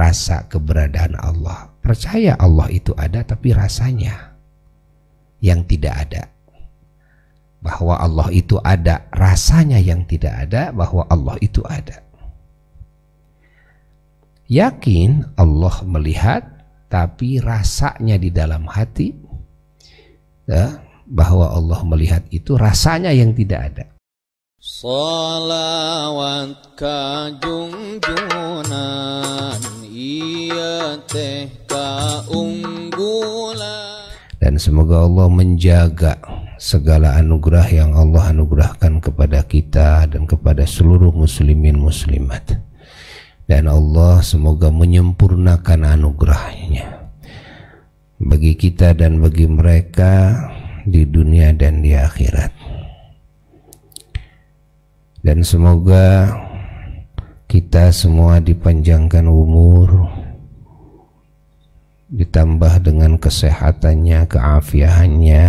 rasa keberadaan Allah. Percaya Allah itu ada tapi rasanya yang tidak ada. Bahwa Allah itu ada, rasanya yang tidak ada, bahwa Allah itu ada. Yakin Allah melihat tapi rasanya di dalam hati ya, bahwa Allah melihat itu rasanya yang tidak ada. Salawat Iya teh keunggulan Dan semoga Allah menjaga segala anugerah yang Allah anugerahkan kepada kita dan kepada seluruh muslimin muslimat dan Allah semoga menyempurnakan anugerahnya bagi kita dan bagi mereka di dunia dan di akhirat dan semoga kita semua dipanjangkan umur ditambah dengan kesehatannya keafiahannya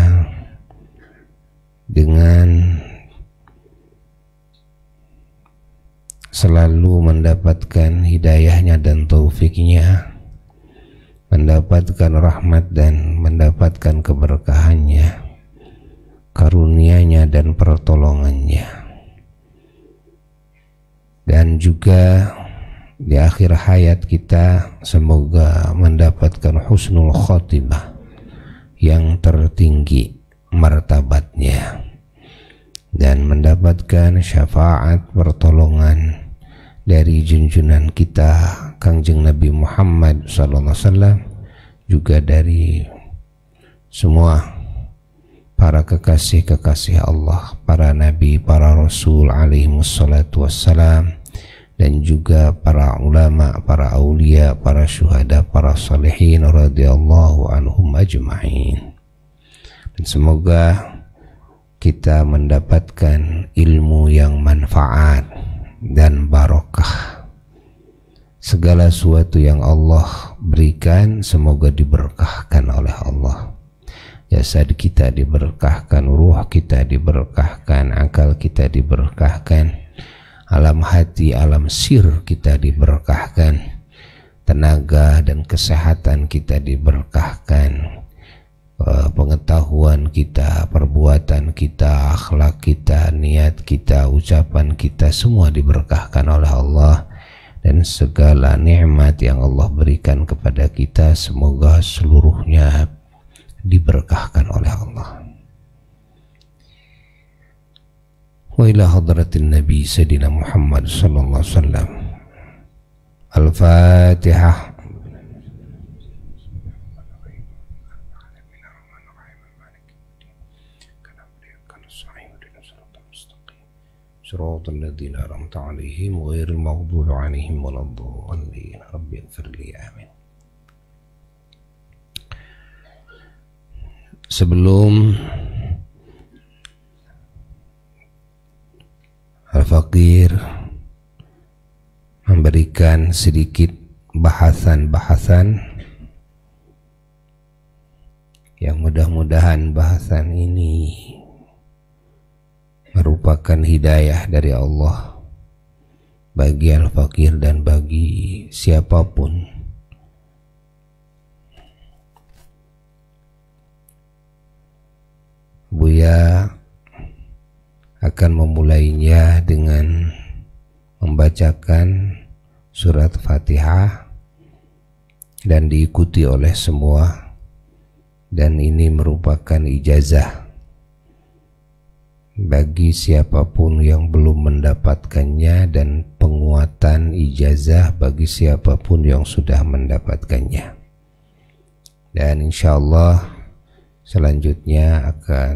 dengan selalu mendapatkan hidayahnya dan taufiknya mendapatkan rahmat dan mendapatkan keberkahannya karunianya dan pertolongannya dan juga di akhir hayat kita semoga mendapatkan husnul khotimah yang tertinggi martabatnya dan mendapatkan syafaat pertolongan dari junjungan kita Kangjeng Nabi Muhammad sallallahu alaihi wasallam juga dari semua para kekasih-kekasih Allah, para nabi, para rasul alaihi wassalatu wassalam dan juga para ulama, para aulia, para syuhada, para salihin radhiyallahu anhum ajma'in. Dan semoga kita mendapatkan ilmu yang manfaat dan barokah. Segala sesuatu yang Allah berikan semoga diberkahkan oleh Allah jasad kita diberkahkan, ruh kita diberkahkan, akal kita diberkahkan, alam hati, alam sir kita diberkahkan, tenaga dan kesehatan kita diberkahkan, eh, pengetahuan kita, perbuatan kita, akhlak kita, niat kita, ucapan kita semua diberkahkan oleh Allah dan segala nikmat yang Allah berikan kepada kita semoga seluruhnya diberkahkan oleh Allah. Wa ila hadratin Nabi Sayyidina Muhammad sallallahu alaihi wasallam. Al-Fatihah. صراط الذين أنعمت عليهم غير المغضوب عليهم ولا الضالين رب اغفر لي آمين sebelum Al-Fakir memberikan sedikit bahasan-bahasan yang mudah-mudahan bahasan ini merupakan hidayah dari Allah bagi Al-Fakir dan bagi siapapun. Buya akan memulainya dengan membacakan surat Fatihah dan diikuti oleh semua dan ini merupakan ijazah bagi siapapun yang belum mendapatkannya dan penguatan ijazah bagi siapapun yang sudah mendapatkannya dan insya Allah selanjutnya akan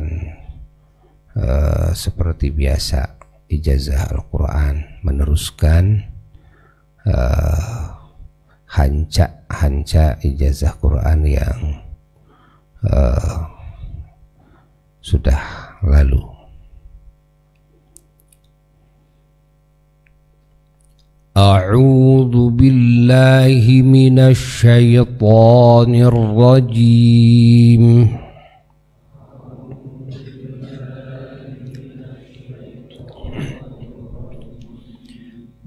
uh, seperti biasa ijazah Al-Quran meneruskan uh, eh, hanca-hanca ijazah Quran yang uh, sudah lalu. أعوذ بالله من الشيطان الرجيم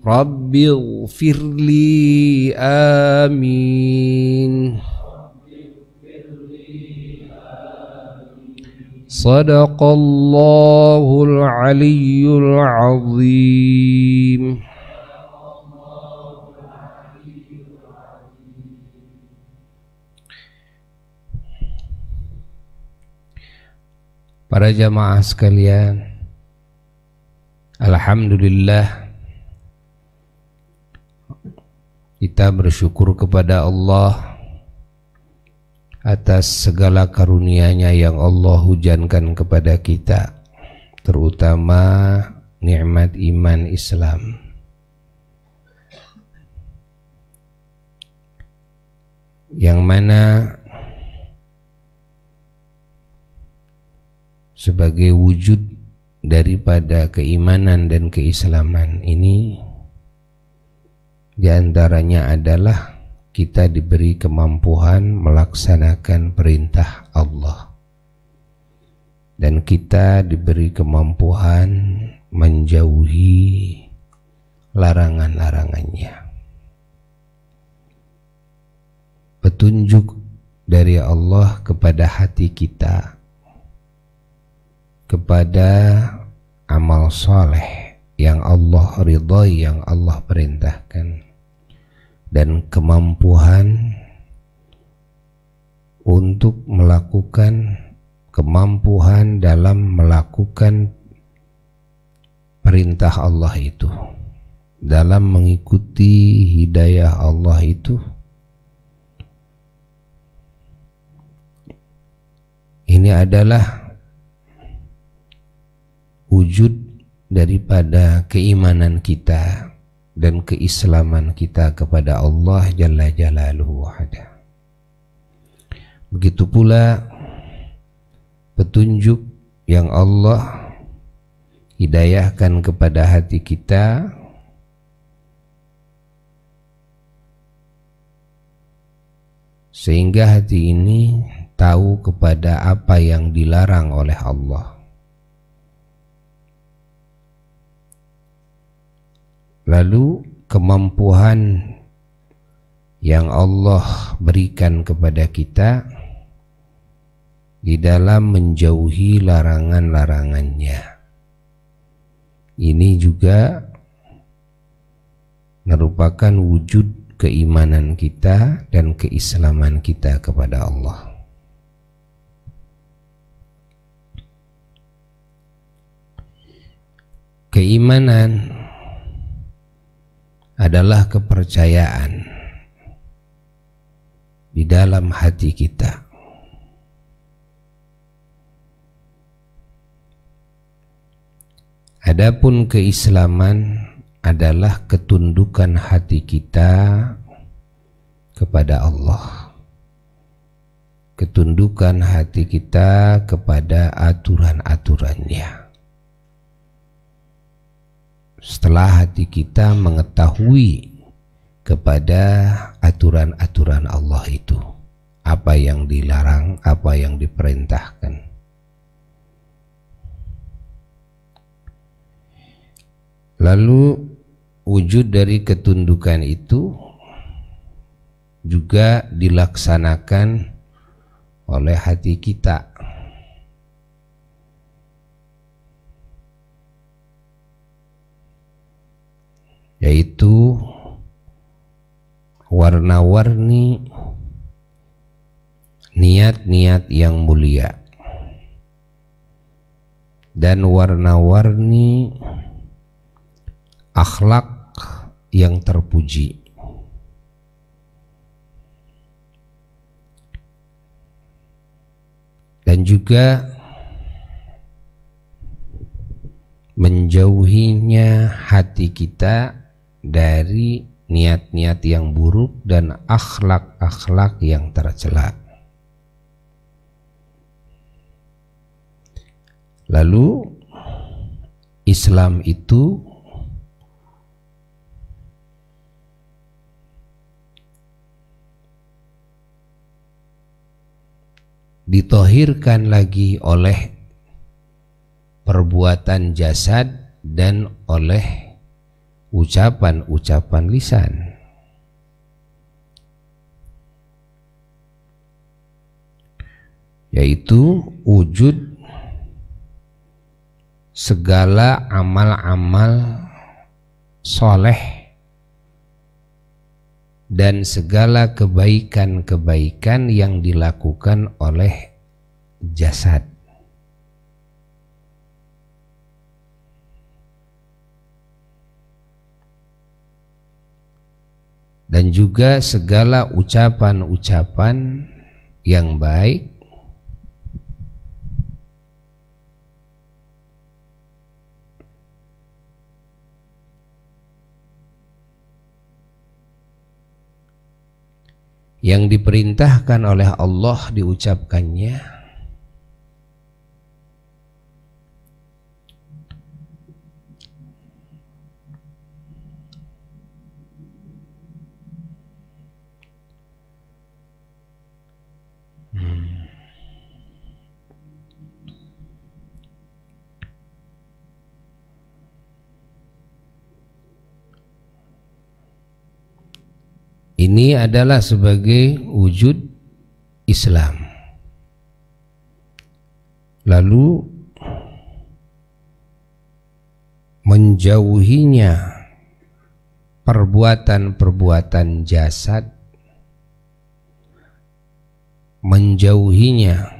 Rabbi firli amin Sadaqallahul الله Azim. Para jamaah sekalian Alhamdulillah kita bersyukur kepada Allah atas segala karunia-Nya yang Allah hujankan kepada kita, terutama nikmat iman Islam. Yang mana sebagai wujud daripada keimanan dan keislaman ini di antaranya adalah kita diberi kemampuan melaksanakan perintah Allah dan kita diberi kemampuan menjauhi larangan-larangannya. Petunjuk dari Allah kepada hati kita, kepada amal soleh yang Allah ridhoi, yang Allah perintahkan dan kemampuan untuk melakukan kemampuan dalam melakukan perintah Allah itu dalam mengikuti hidayah Allah itu ini adalah wujud daripada keimanan kita dan keislaman kita kepada Allah Jalla Jalaluhu Wahada. Begitu pula petunjuk yang Allah hidayahkan kepada hati kita sehingga hati ini tahu kepada apa yang dilarang oleh Allah lalu kemampuan yang Allah berikan kepada kita di dalam menjauhi larangan-larangannya. Ini juga merupakan wujud keimanan kita dan keislaman kita kepada Allah. Keimanan adalah kepercayaan di dalam hati kita. Adapun keislaman adalah ketundukan hati kita kepada Allah. Ketundukan hati kita kepada aturan-aturannya setelah hati kita mengetahui kepada aturan-aturan Allah itu apa yang dilarang apa yang diperintahkan lalu wujud dari ketundukan itu juga dilaksanakan oleh hati kita yaitu warna-warni niat-niat yang mulia dan warna-warni akhlak yang terpuji. Dan juga menjauhinya hati kita dari niat-niat yang buruk dan akhlak-akhlak yang tercela. Lalu Islam itu ditohirkan lagi oleh perbuatan jasad dan oleh ucapan-ucapan lisan. Yaitu wujud segala amal-amal soleh dan segala kebaikan-kebaikan yang dilakukan oleh jasad. dan juga segala ucapan-ucapan yang baik yang diperintahkan oleh Allah diucapkannya ini adalah sebagai wujud Islam lalu menjauhinya perbuatan-perbuatan jasad menjauhinya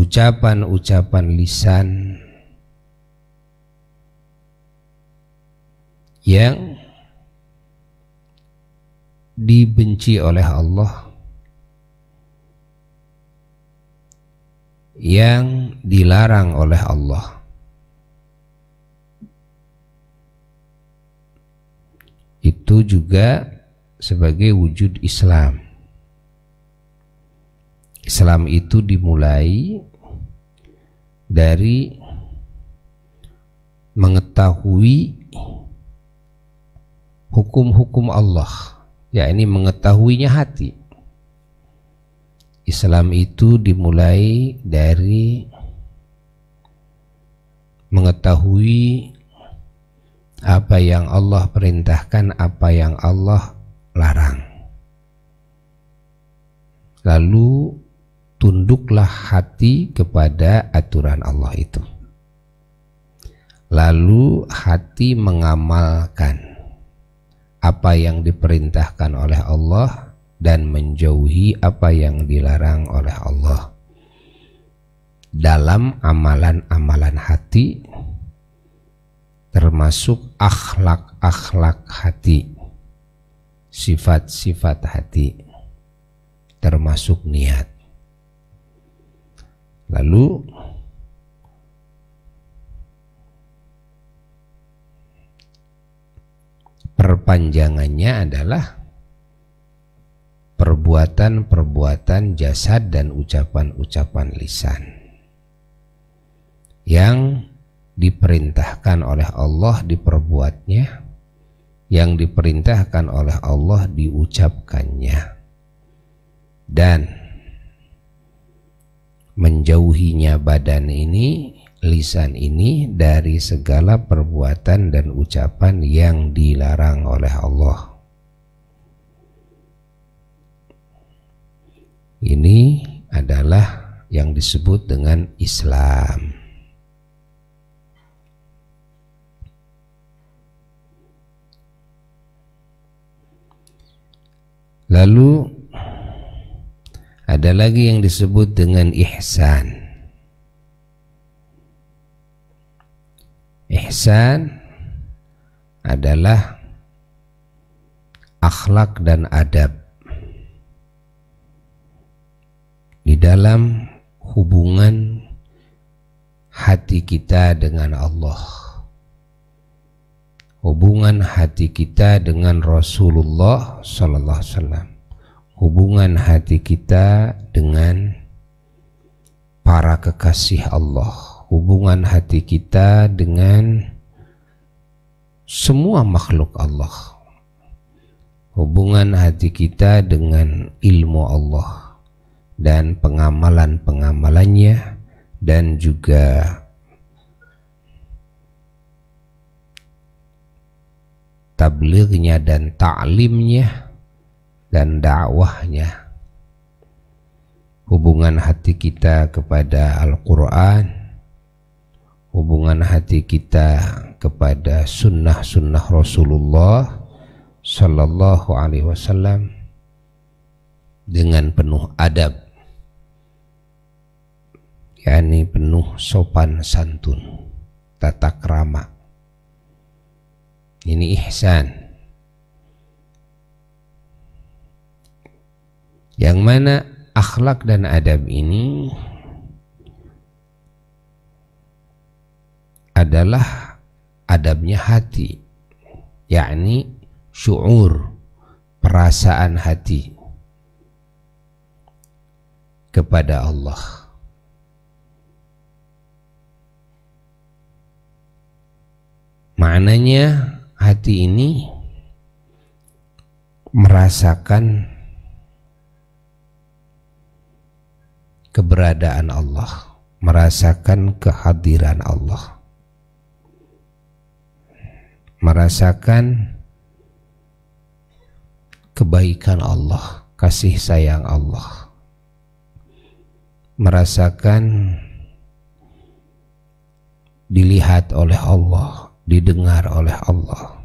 ucapan-ucapan lisan yang dibenci oleh Allah yang dilarang oleh Allah itu juga sebagai wujud Islam. Islam itu dimulai dari mengetahui hukum-hukum Allah ya ini mengetahuinya hati Islam itu dimulai dari mengetahui apa yang Allah perintahkan, apa yang Allah larang. Lalu tunduklah hati kepada aturan Allah itu. Lalu hati mengamalkan apa yang diperintahkan oleh Allah dan menjauhi apa yang dilarang oleh Allah dalam amalan-amalan hati termasuk akhlak-akhlak hati sifat-sifat hati termasuk niat lalu perpanjangannya adalah perbuatan-perbuatan jasad dan ucapan-ucapan lisan yang diperintahkan oleh Allah diperbuatnya yang diperintahkan oleh Allah diucapkannya dan menjauhinya badan ini lisan ini dari segala perbuatan dan ucapan yang dilarang oleh Allah. Ini adalah yang disebut dengan Islam. Lalu ada lagi yang disebut dengan ihsan. Ihsan adalah akhlak dan adab di dalam hubungan hati kita dengan Allah hubungan hati kita dengan Rasulullah sallallahu alaihi wasallam hubungan hati kita dengan para kekasih Allah hubungan hati kita dengan semua makhluk Allah hubungan hati kita dengan ilmu Allah dan pengamalan-pengamalannya dan juga tablighnya dan ta'limnya dan dakwahnya hubungan hati kita kepada Al-Quran hubungan hati kita kepada sunnah-sunnah Rasulullah Sallallahu Alaihi Wasallam dengan penuh adab, yakni penuh sopan santun, tata krama. Ini ihsan. Yang mana akhlak dan adab ini adalah adabnya hati yakni syu'ur perasaan hati kepada Allah maknanya hati ini merasakan keberadaan Allah merasakan kehadiran Allah merasakan kebaikan Allah, kasih sayang Allah. Merasakan dilihat oleh Allah, didengar oleh Allah.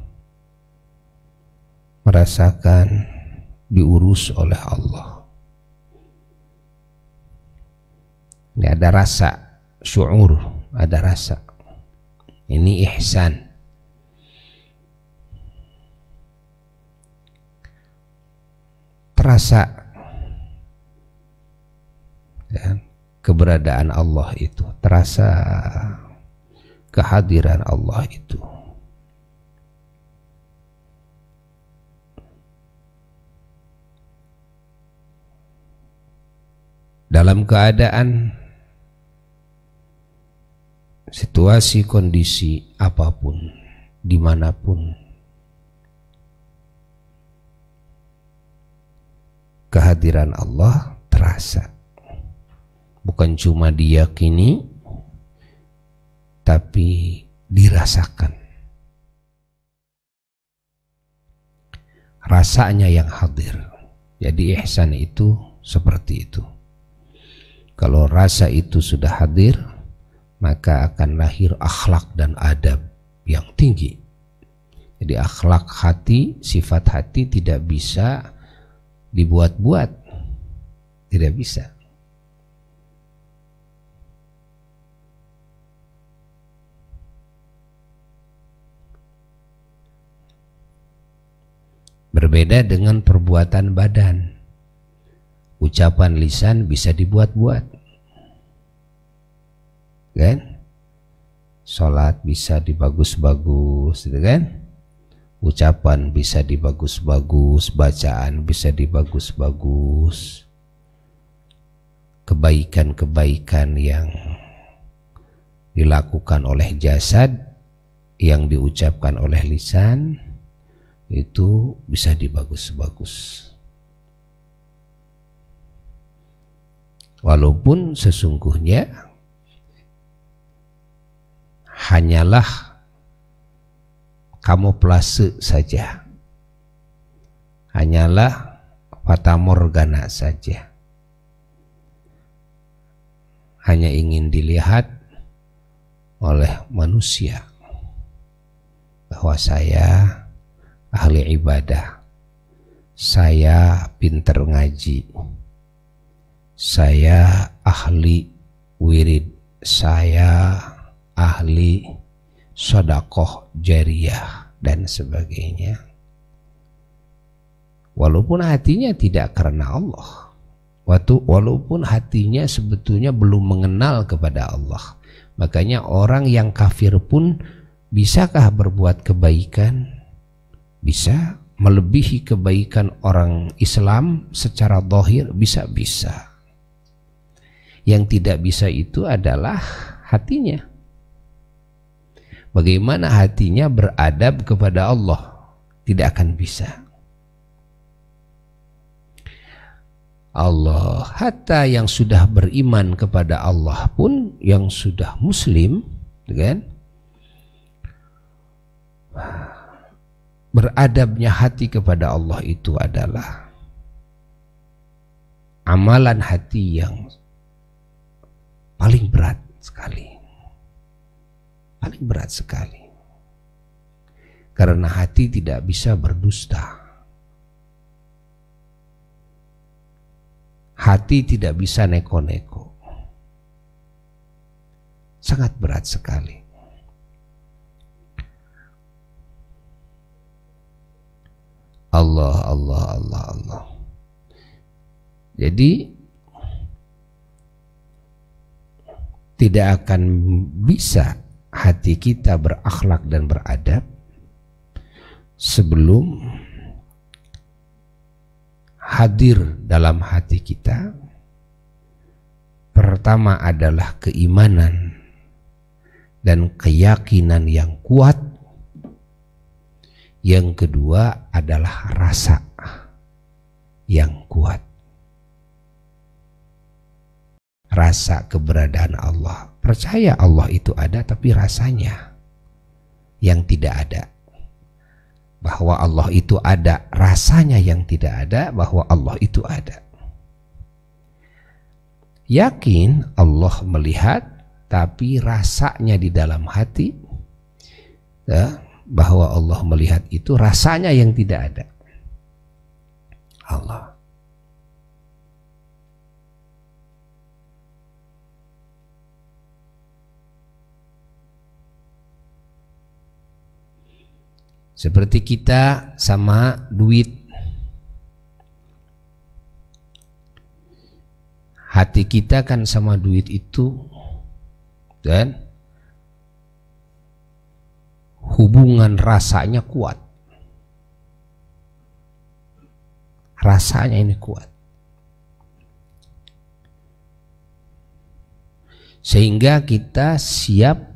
Merasakan diurus oleh Allah. Ini ada rasa, syu'ur, ada rasa. Ini ihsan terasa dan ya, keberadaan Allah itu terasa kehadiran Allah itu dalam keadaan situasi kondisi apapun dimanapun kehadiran Allah terasa. Bukan cuma diyakini, tapi dirasakan. Rasanya yang hadir. Jadi ihsan itu seperti itu. Kalau rasa itu sudah hadir, maka akan lahir akhlak dan adab yang tinggi. Jadi akhlak hati, sifat hati tidak bisa dibuat-buat tidak bisa berbeda dengan perbuatan badan ucapan lisan bisa dibuat-buat kan sholat bisa dibagus-bagus gitu kan ucapan bisa dibagus-bagus, bacaan bisa dibagus-bagus, kebaikan-kebaikan yang dilakukan oleh jasad, yang diucapkan oleh lisan, itu bisa dibagus-bagus. Walaupun sesungguhnya hanyalah kamuflase saja. Hanyalah fata morgana saja. Hanya ingin dilihat oleh manusia bahwa saya ahli ibadah. Saya pinter ngaji. Saya ahli wirid. Saya ahli sodakoh jariah dan sebagainya. Walaupun hatinya tidak karena Allah. Waktu, walaupun hatinya sebetulnya belum mengenal kepada Allah. Makanya orang yang kafir pun bisakah berbuat kebaikan? Bisa melebihi kebaikan orang Islam secara dohir bisa-bisa. Yang tidak bisa itu adalah hatinya bagaimana hatinya beradab kepada Allah tidak akan bisa Allah hatta yang sudah beriman kepada Allah pun yang sudah muslim gitu kan beradabnya hati kepada Allah itu adalah amalan hati yang paling berat sekali paling berat sekali. Karena hati tidak bisa berdusta. Hati tidak bisa neko-neko. Sangat berat sekali. Allah, Allah, Allah, Allah. Jadi tidak akan bisa hati kita berakhlak dan beradab sebelum hadir dalam hati kita pertama adalah keimanan dan keyakinan yang kuat yang kedua adalah rasa yang kuat rasa keberadaan Allah Percaya Allah itu ada tapi rasanya yang tidak ada. Bahwa Allah itu ada, rasanya yang tidak ada, bahwa Allah itu ada. Yakin Allah melihat tapi rasanya di dalam hati ya, bahwa Allah melihat itu rasanya yang tidak ada. Allah Seperti kita sama duit. Hati kita kan sama duit itu dan hubungan rasanya kuat. Rasanya ini kuat. Sehingga kita siap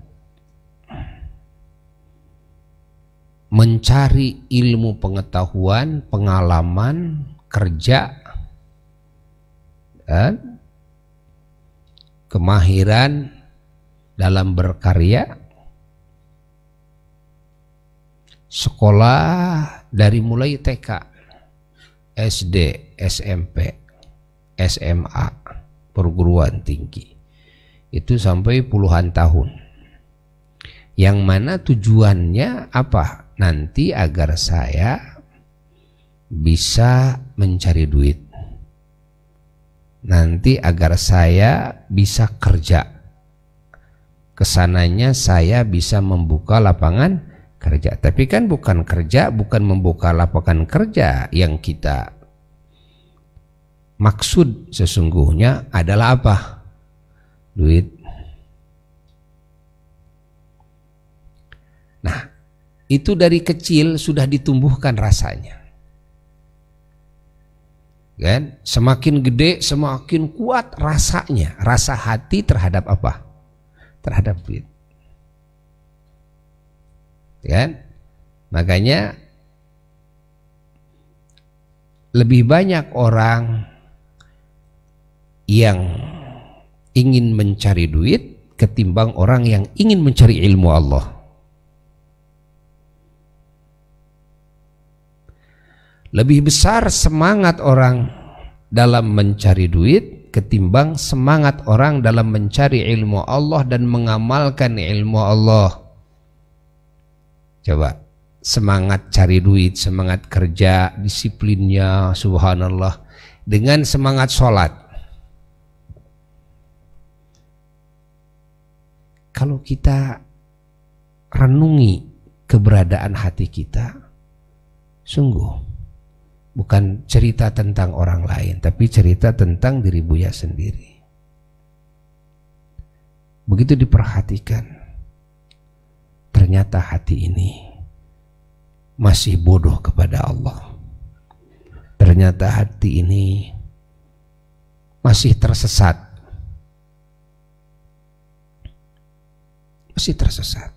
mencari ilmu pengetahuan, pengalaman, kerja, dan kemahiran dalam berkarya, sekolah dari mulai TK, SD, SMP, SMA, perguruan tinggi, itu sampai puluhan tahun. Yang mana tujuannya apa? nanti agar saya bisa mencari duit. Nanti agar saya bisa kerja. Kesananya saya bisa membuka lapangan kerja. Tapi kan bukan kerja, bukan membuka lapangan kerja yang kita maksud sesungguhnya adalah apa? Duit itu dari kecil sudah ditumbuhkan rasanya. Kan? Semakin gede semakin kuat rasanya, rasa hati terhadap apa? Terhadap duit. Kan? Makanya lebih banyak orang yang ingin mencari duit ketimbang orang yang ingin mencari ilmu Allah. Lebih besar semangat orang dalam mencari duit ketimbang semangat orang dalam mencari ilmu Allah dan mengamalkan ilmu Allah. Coba semangat cari duit, semangat kerja, disiplinnya, subhanallah. Dengan semangat sholat. Kalau kita renungi keberadaan hati kita, sungguh bukan cerita tentang orang lain, tapi cerita tentang diri Buya sendiri. Begitu diperhatikan, ternyata hati ini masih bodoh kepada Allah. Ternyata hati ini masih tersesat. Masih tersesat.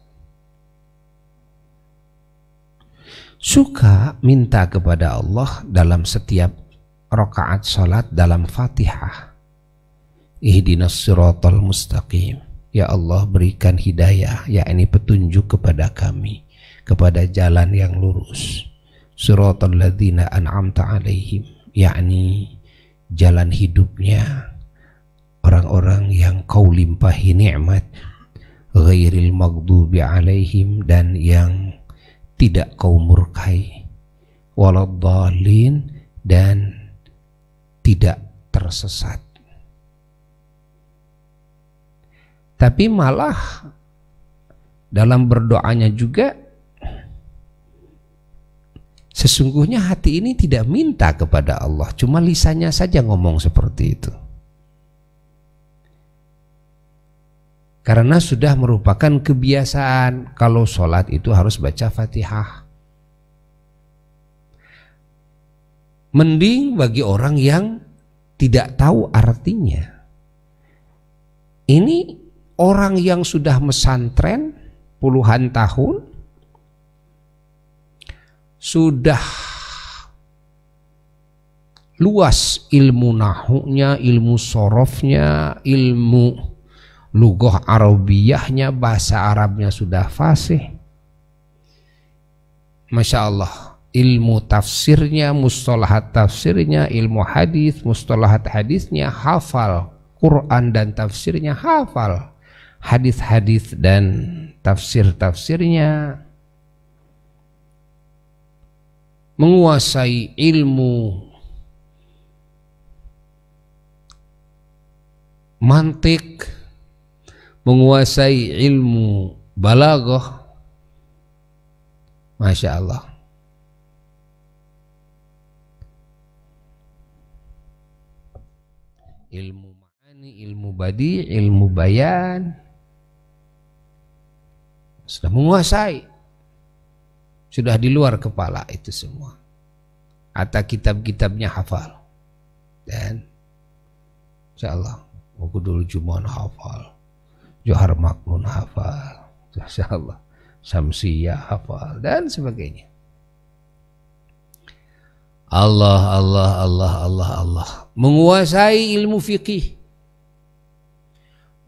suka minta kepada Allah dalam setiap rokaat salat dalam Fatihah. Ihdinas siratal mustaqim. Ya Allah berikan hidayah, yakni petunjuk kepada kami, kepada jalan yang lurus. Siratal ladzina an'amta alaihim, yakni jalan hidupnya orang-orang yang kau limpahi nikmat, ghairil maghdubi alaihim dan yang tidak kau murkai waladhalin dan tidak tersesat tapi malah dalam berdoanya juga sesungguhnya hati ini tidak minta kepada Allah cuma lisannya saja ngomong seperti itu Karena sudah merupakan kebiasaan kalau sholat itu harus baca fatihah. Mending bagi orang yang tidak tahu artinya. Ini orang yang sudah mesantren puluhan tahun, sudah luas ilmu nahunya, ilmu sorofnya, ilmu lugoh Arabiyahnya bahasa Arabnya sudah fasih Masya Allah ilmu tafsirnya mustalahat tafsirnya ilmu hadis mustalahat hadisnya hafal Quran dan tafsirnya hafal hadis-hadis dan tafsir-tafsirnya menguasai ilmu mantik menguasai ilmu balagoh Masya Allah ilmu ma'ani, ilmu badi, ilmu bayan sudah menguasai sudah di luar kepala itu semua atau kitab-kitabnya hafal dan insya Allah aku dulu cuma hafal Johar Makmun hafal, Masya Allah, Samsiyah hafal, dan sebagainya. Allah, Allah, Allah, Allah, Allah. Menguasai ilmu fikih.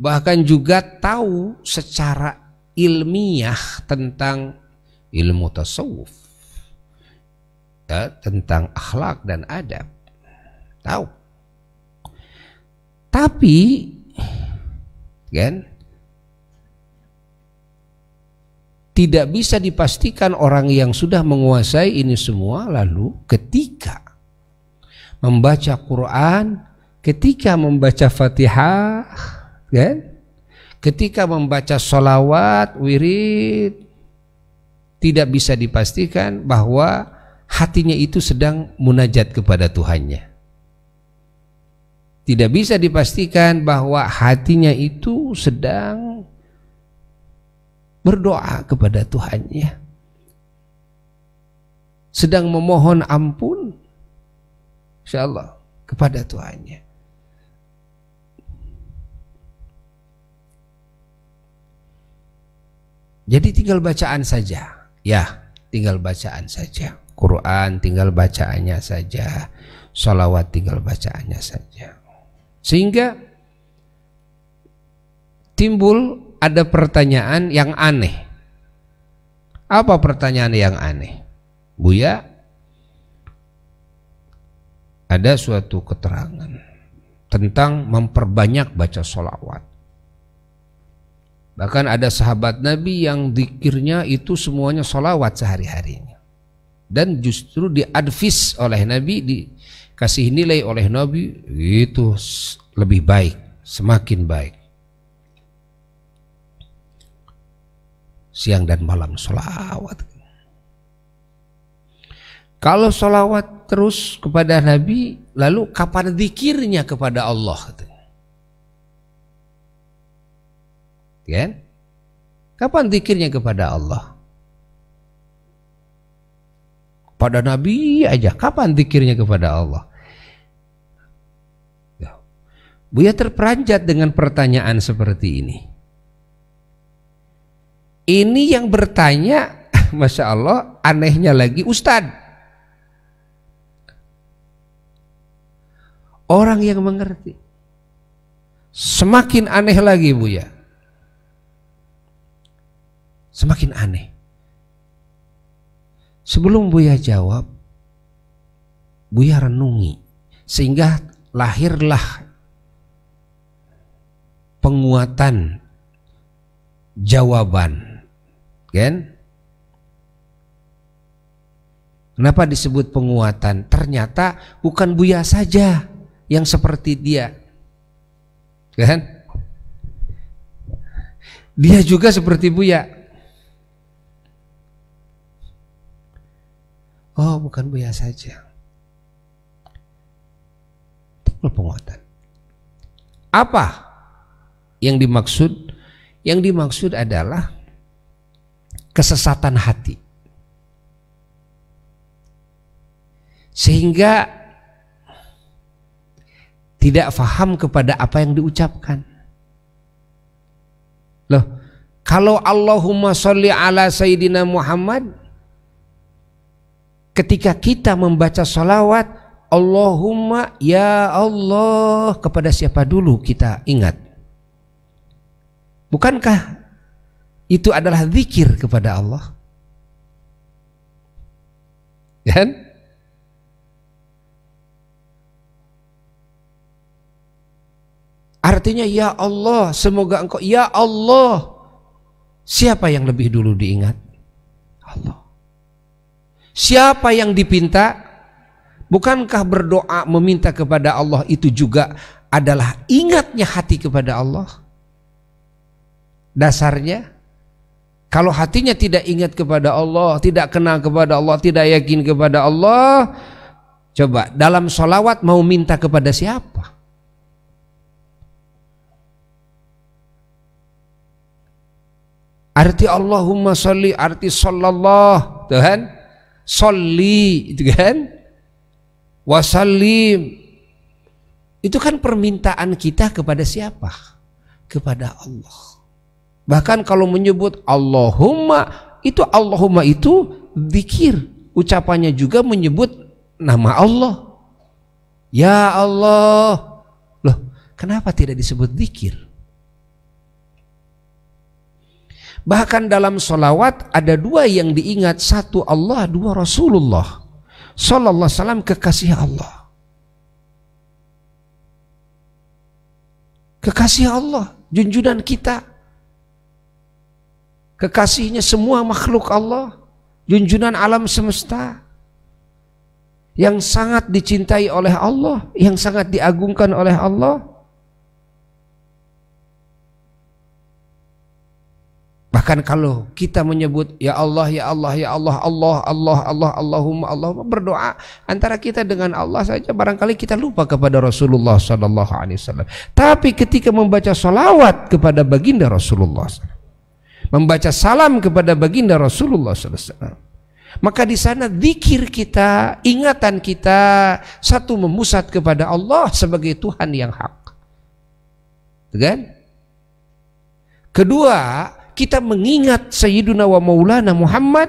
Bahkan juga tahu secara ilmiah tentang ilmu tasawuf. Ya, tentang akhlak dan adab. Tahu. Tapi kan tidak bisa dipastikan orang yang sudah menguasai ini semua lalu ketika membaca Quran, ketika membaca Fatihah, kan? Ketika membaca sholawat, wirid, tidak bisa dipastikan bahwa hatinya itu sedang munajat kepada Tuhannya. Tidak bisa dipastikan bahwa hatinya itu sedang berdoa kepada Tuhannya sedang memohon ampun insya kepada Tuhannya jadi tinggal bacaan saja ya tinggal bacaan saja Quran tinggal bacaannya saja sholawat tinggal bacaannya saja sehingga timbul ada pertanyaan yang aneh. Apa pertanyaan yang aneh? Buya, ada suatu keterangan tentang memperbanyak baca sholawat. Bahkan ada sahabat Nabi yang dikirnya itu semuanya sholawat sehari-harinya. Dan justru diadvis oleh Nabi, dikasih nilai oleh Nabi, itu lebih baik, semakin baik. siang dan malam sholawat Kalau sholawat terus kepada Nabi, lalu kapan zikirnya kepada Allah? Kan? Kapan zikirnya kepada Allah? Pada Nabi aja. Kapan zikirnya kepada Allah? Ya. Buya terperanjat dengan pertanyaan seperti ini. Ini yang bertanya, Masya Allah, anehnya lagi Ustadz. Orang yang mengerti. Semakin aneh lagi Bu Ya, Semakin aneh. Sebelum Buya jawab, Buya renungi. Sehingga lahirlah penguatan jawaban Kan? Kenapa disebut penguatan? Ternyata bukan Buya saja yang seperti dia. Kan? Dia juga seperti Buya. Oh, bukan Buya saja. Penguatan. Apa yang dimaksud? Yang dimaksud adalah kesesatan hati. Sehingga tidak faham kepada apa yang diucapkan. Loh, kalau Allahumma sholli ala Sayyidina Muhammad, ketika kita membaca salawat Allahumma ya Allah, kepada siapa dulu kita ingat? Bukankah itu adalah zikir kepada Allah. Kan? Artinya ya Allah, semoga engkau ya Allah. Siapa yang lebih dulu diingat? Allah. Siapa yang dipinta? Bukankah berdoa meminta kepada Allah itu juga adalah ingatnya hati kepada Allah? Dasarnya kalau hatinya tidak ingat kepada Allah, tidak kenal kepada Allah, tidak yakin kepada Allah, coba dalam solawat mau minta kepada siapa? Arti Allahumma sholli, arti sallallahu, Tuhan. Sholli, itu kan? Wasallim. Itu kan permintaan kita kepada siapa? Kepada Allah. Bahkan kalau menyebut Allahumma itu Allahumma itu zikir. Ucapannya juga menyebut nama Allah. Ya Allah. Loh, kenapa tidak disebut zikir? Bahkan dalam solawat ada dua yang diingat. Satu Allah, dua Rasulullah. Sallallahu salam kekasih Allah. Kekasih Allah, junjunan kita kekasihnya semua makhluk Allah, junjunan alam semesta yang sangat dicintai oleh Allah, yang sangat diagungkan oleh Allah. Bahkan kalau kita menyebut ya Allah ya Allah ya Allah Allah Allah Allah Allahumma Allahumma berdoa antara kita dengan Allah saja barangkali kita lupa kepada Rasulullah sallallahu alaihi wasallam. Tapi ketika membaca salawat kepada baginda Rasulullah SAW, membaca salam kepada baginda Rasulullah SAW. Maka di sana zikir kita, ingatan kita satu memusat kepada Allah sebagai Tuhan yang hak. Kan? Kedua, kita mengingat Sayyiduna wa Maulana Muhammad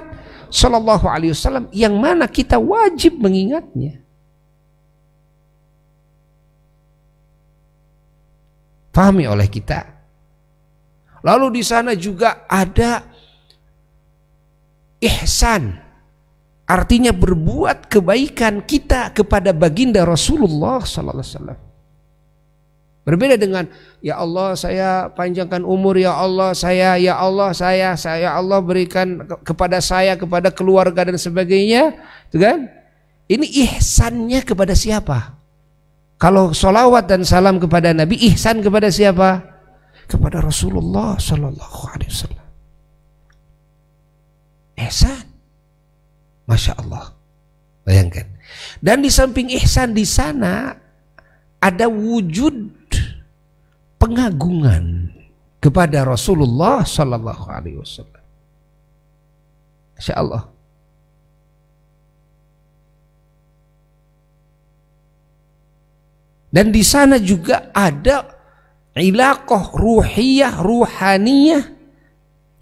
Sallallahu Alaihi Wasallam yang mana kita wajib mengingatnya. Pahami oleh kita. Lalu di sana juga ada ihsan. Artinya berbuat kebaikan kita kepada baginda Rasulullah sallallahu alaihi Berbeda dengan ya Allah saya panjangkan umur ya Allah saya ya Allah saya saya Allah berikan kepada saya kepada keluarga dan sebagainya, itu kan? Ini ihsannya kepada siapa? Kalau solawat dan salam kepada Nabi, ihsan kepada siapa? kepada Rasulullah Sallallahu Alaihi Wasallam. Ihsan, masya Allah, bayangkan. Dan di samping ihsan di sana ada wujud pengagungan kepada Rasulullah Sallallahu Alaihi Wasallam. Masya Allah. Dan di sana juga ada ilaqah ruhiyah ruhaniyah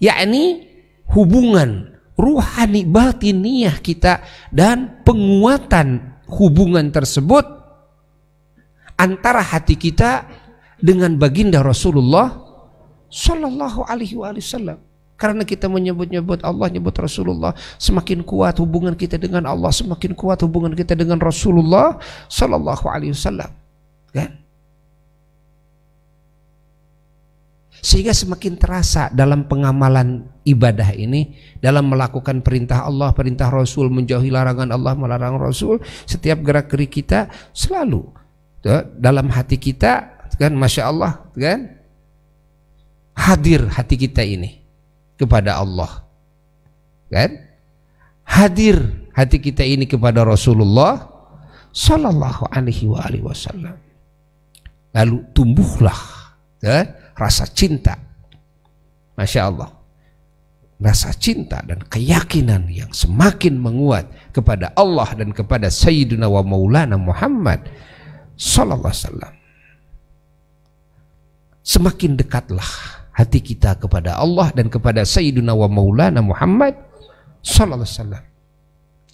yakni hubungan ruhani batiniah kita dan penguatan hubungan tersebut antara hati kita dengan baginda Rasulullah Shallallahu Alaihi Wasallam karena kita menyebut-nyebut Allah, nyebut Rasulullah, semakin kuat hubungan kita dengan Allah, semakin kuat hubungan kita dengan Rasulullah Shallallahu Alaihi Wasallam. Kan? Sehingga semakin terasa dalam pengamalan ibadah ini, dalam melakukan perintah Allah, perintah Rasul, menjauhi larangan Allah, melarang Rasul, setiap gerak-gerik kita selalu dalam hati kita kan Masya Allah kan hadir hati kita ini kepada Allah kan hadir hati kita ini kepada Rasulullah Shallallahu Alaihi Wasallam. Lalu tumbuhlah kan? rasa cinta. Masya Allah. Rasa cinta dan keyakinan yang semakin menguat kepada Allah dan kepada Sayyidina wa Maulana Muhammad Sallallahu Alaihi Semakin dekatlah hati kita kepada Allah dan kepada Sayyidina wa Maulana Muhammad Sallallahu Alaihi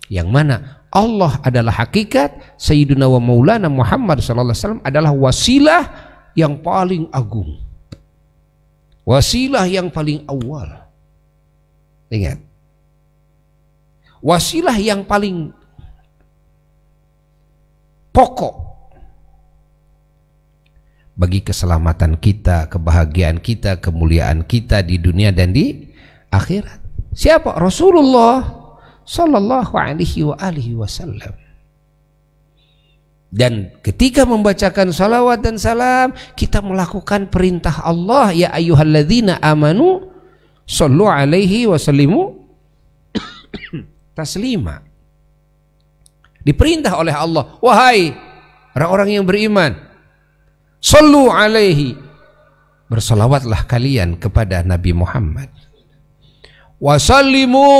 Yang mana Allah adalah hakikat, Sayyidina wa Maulana Muhammad Sallallahu Alaihi adalah wasilah yang paling agung. Wasilah yang paling awal. Ingat. Wasilah yang paling pokok bagi keselamatan kita, kebahagiaan kita, kemuliaan kita di dunia dan di akhirat. Siapa? Rasulullah sallallahu alaihi wa alihi wasallam. Dan ketika membacakan salawat dan salam, kita melakukan perintah Allah, ya ayyuhalladzina amanu, sallu alaihi wasallimu taslima. Diperintah oleh Allah, wahai orang-orang yang beriman, sallu alaihi, bersalawatlah kalian kepada Nabi Muhammad. Wasallimu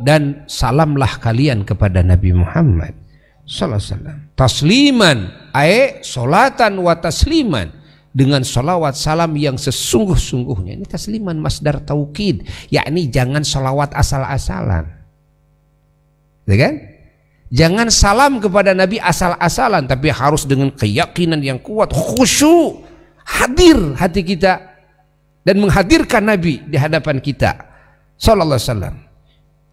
dan salamlah kalian kepada Nabi Muhammad sallallahu alaihi wasallam tasliman ae solatan wa tasliman dengan solawat salam yang sesungguh-sungguhnya ini tasliman masdar taukid yakni jangan solawat asal-asalan ya kan jangan salam kepada Nabi asal-asalan tapi harus dengan keyakinan yang kuat khusyuk hadir hati kita dan menghadirkan Nabi di hadapan kita sallallahu alaihi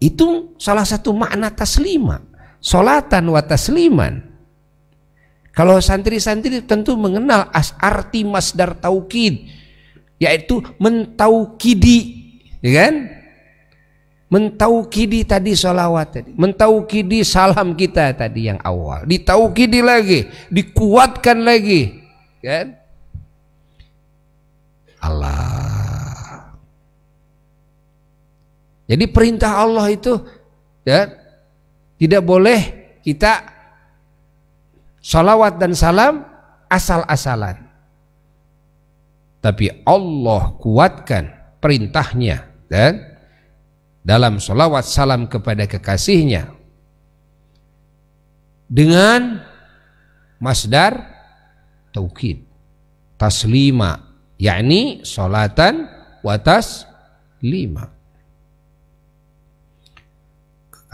itu salah satu makna taslima solatan wa tasliman kalau santri-santri tentu mengenal as arti masdar taukid, yaitu mentaukidi, ya kan? Mentaukidi tadi sholawat tadi, mentaukidi salam kita tadi yang awal, ditaukidi lagi, dikuatkan lagi, ya kan? Allah. Jadi perintah Allah itu ya tidak boleh kita salawat dan salam asal-asalan. Tapi Allah kuatkan perintahnya dan dalam salawat salam kepada kekasihnya dengan masdar taukid taslima yakni salatan watas lima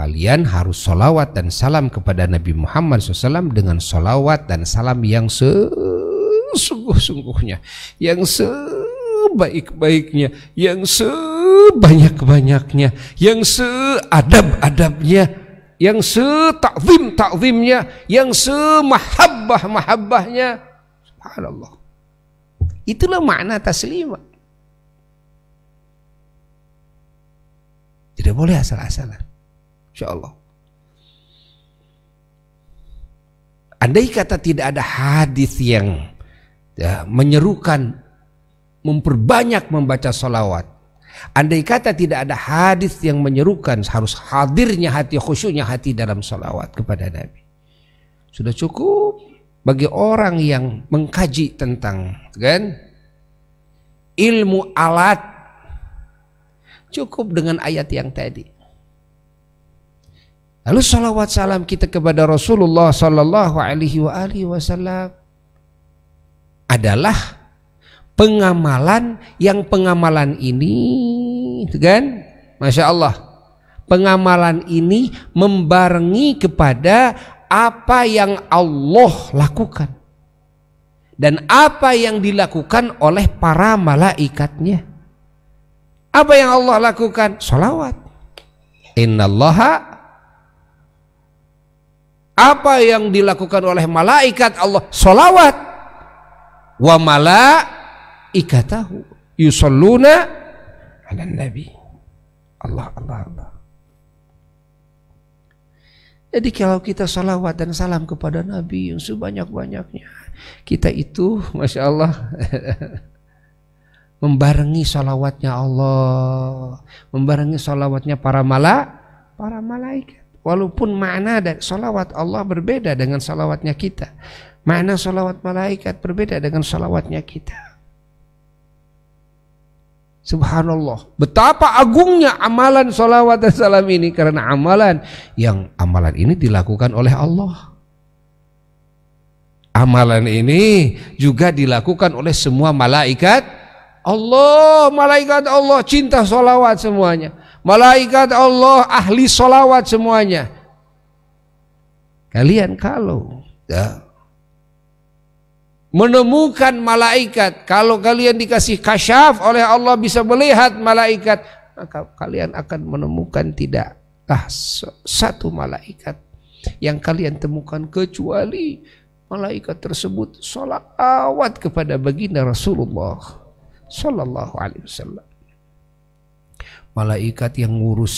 kalian harus solawat dan salam kepada Nabi Muhammad SAW dengan solawat dan salam yang sesungguh-sungguhnya, yang sebaik-baiknya, yang sebanyak-banyaknya, yang seadab-adabnya, yang setakzim-takzimnya, yang semahabbah-mahabbahnya. Subhanallah. Itulah makna taslimah. Tidak boleh asal-asalan. Insya Allah. Andai kata tidak ada hadis yang ya, menyerukan memperbanyak membaca solawat. Andai kata tidak ada hadis yang menyerukan harus hadirnya hati khusyuknya hati dalam solawat kepada Nabi. Sudah cukup bagi orang yang mengkaji tentang kan ilmu alat cukup dengan ayat yang tadi. Lalu salawat salam kita kepada Rasulullah Sallallahu Alaihi Wasallam adalah pengamalan yang pengamalan ini, gitu kan? Masya Allah, pengamalan ini membarengi kepada apa yang Allah lakukan dan apa yang dilakukan oleh para malaikatnya. Apa yang Allah lakukan? Salawat. Innallaha apa yang dilakukan oleh malaikat Allah? Solawat. Wa malaikatahu yusalluna ala nabi. Allah, Allah, Allah. Jadi kalau kita solawat dan salam kepada Nabi yang sebanyak-banyaknya, kita itu, masya Allah, membarengi salawatnya Allah, membarengi solawatnya para mala, para malaikat. Walaupun makna dan salawat Allah berbeda dengan salawatnya kita. Makna salawat malaikat berbeda dengan salawatnya kita. Subhanallah. Betapa agungnya amalan salawat dan salam ini karena amalan yang amalan ini dilakukan oleh Allah. Amalan ini juga dilakukan oleh semua malaikat Allah, malaikat Allah cinta salawat semuanya. Malaikat Allah ahli solawat semuanya. Kalian kalau ya, menemukan malaikat, kalau kalian dikasih kasyaf oleh Allah bisa melihat malaikat, maka kalian akan menemukan tidak ah, satu malaikat yang kalian temukan kecuali malaikat tersebut solawat kepada baginda Rasulullah Sallallahu Alaihi Wasallam malaikat yang ngurus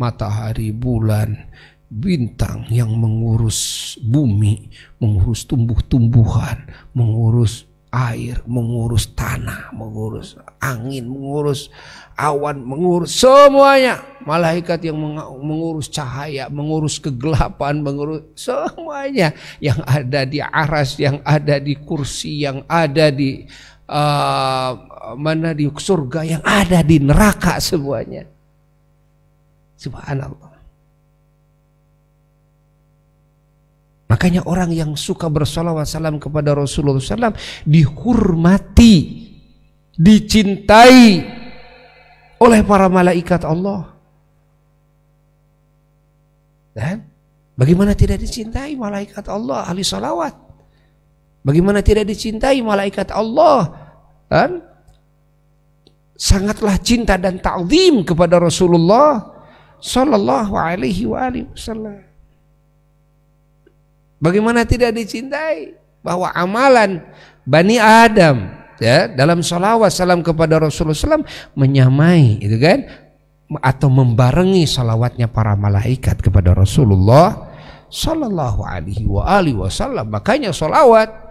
matahari, bulan, bintang yang mengurus bumi, mengurus tumbuh-tumbuhan, mengurus air, mengurus tanah, mengurus angin, mengurus awan, mengurus semuanya. Malaikat yang mengurus cahaya, mengurus kegelapan, mengurus semuanya yang ada di aras, yang ada di kursi, yang ada di Eh, mana di surga yang ada di neraka semuanya. Subhanallah. Makanya orang yang suka bersolawat salam kepada Rasulullah SAW dihormati, dicintai oleh para malaikat Allah. Dan bagaimana tidak dicintai malaikat Allah ahli salawat? Bagaimana tidak dicintai malaikat Allah? Kan? Sangatlah cinta dan ta'zim kepada Rasulullah sallallahu alaihi wa wasallam. Bagaimana tidak dicintai bahwa amalan Bani Adam ya dalam salawat salam kepada Rasulullah SAW menyamai itu kan atau membarengi salawatnya para malaikat kepada Rasulullah Sallallahu Alaihi Wasallam. Makanya salawat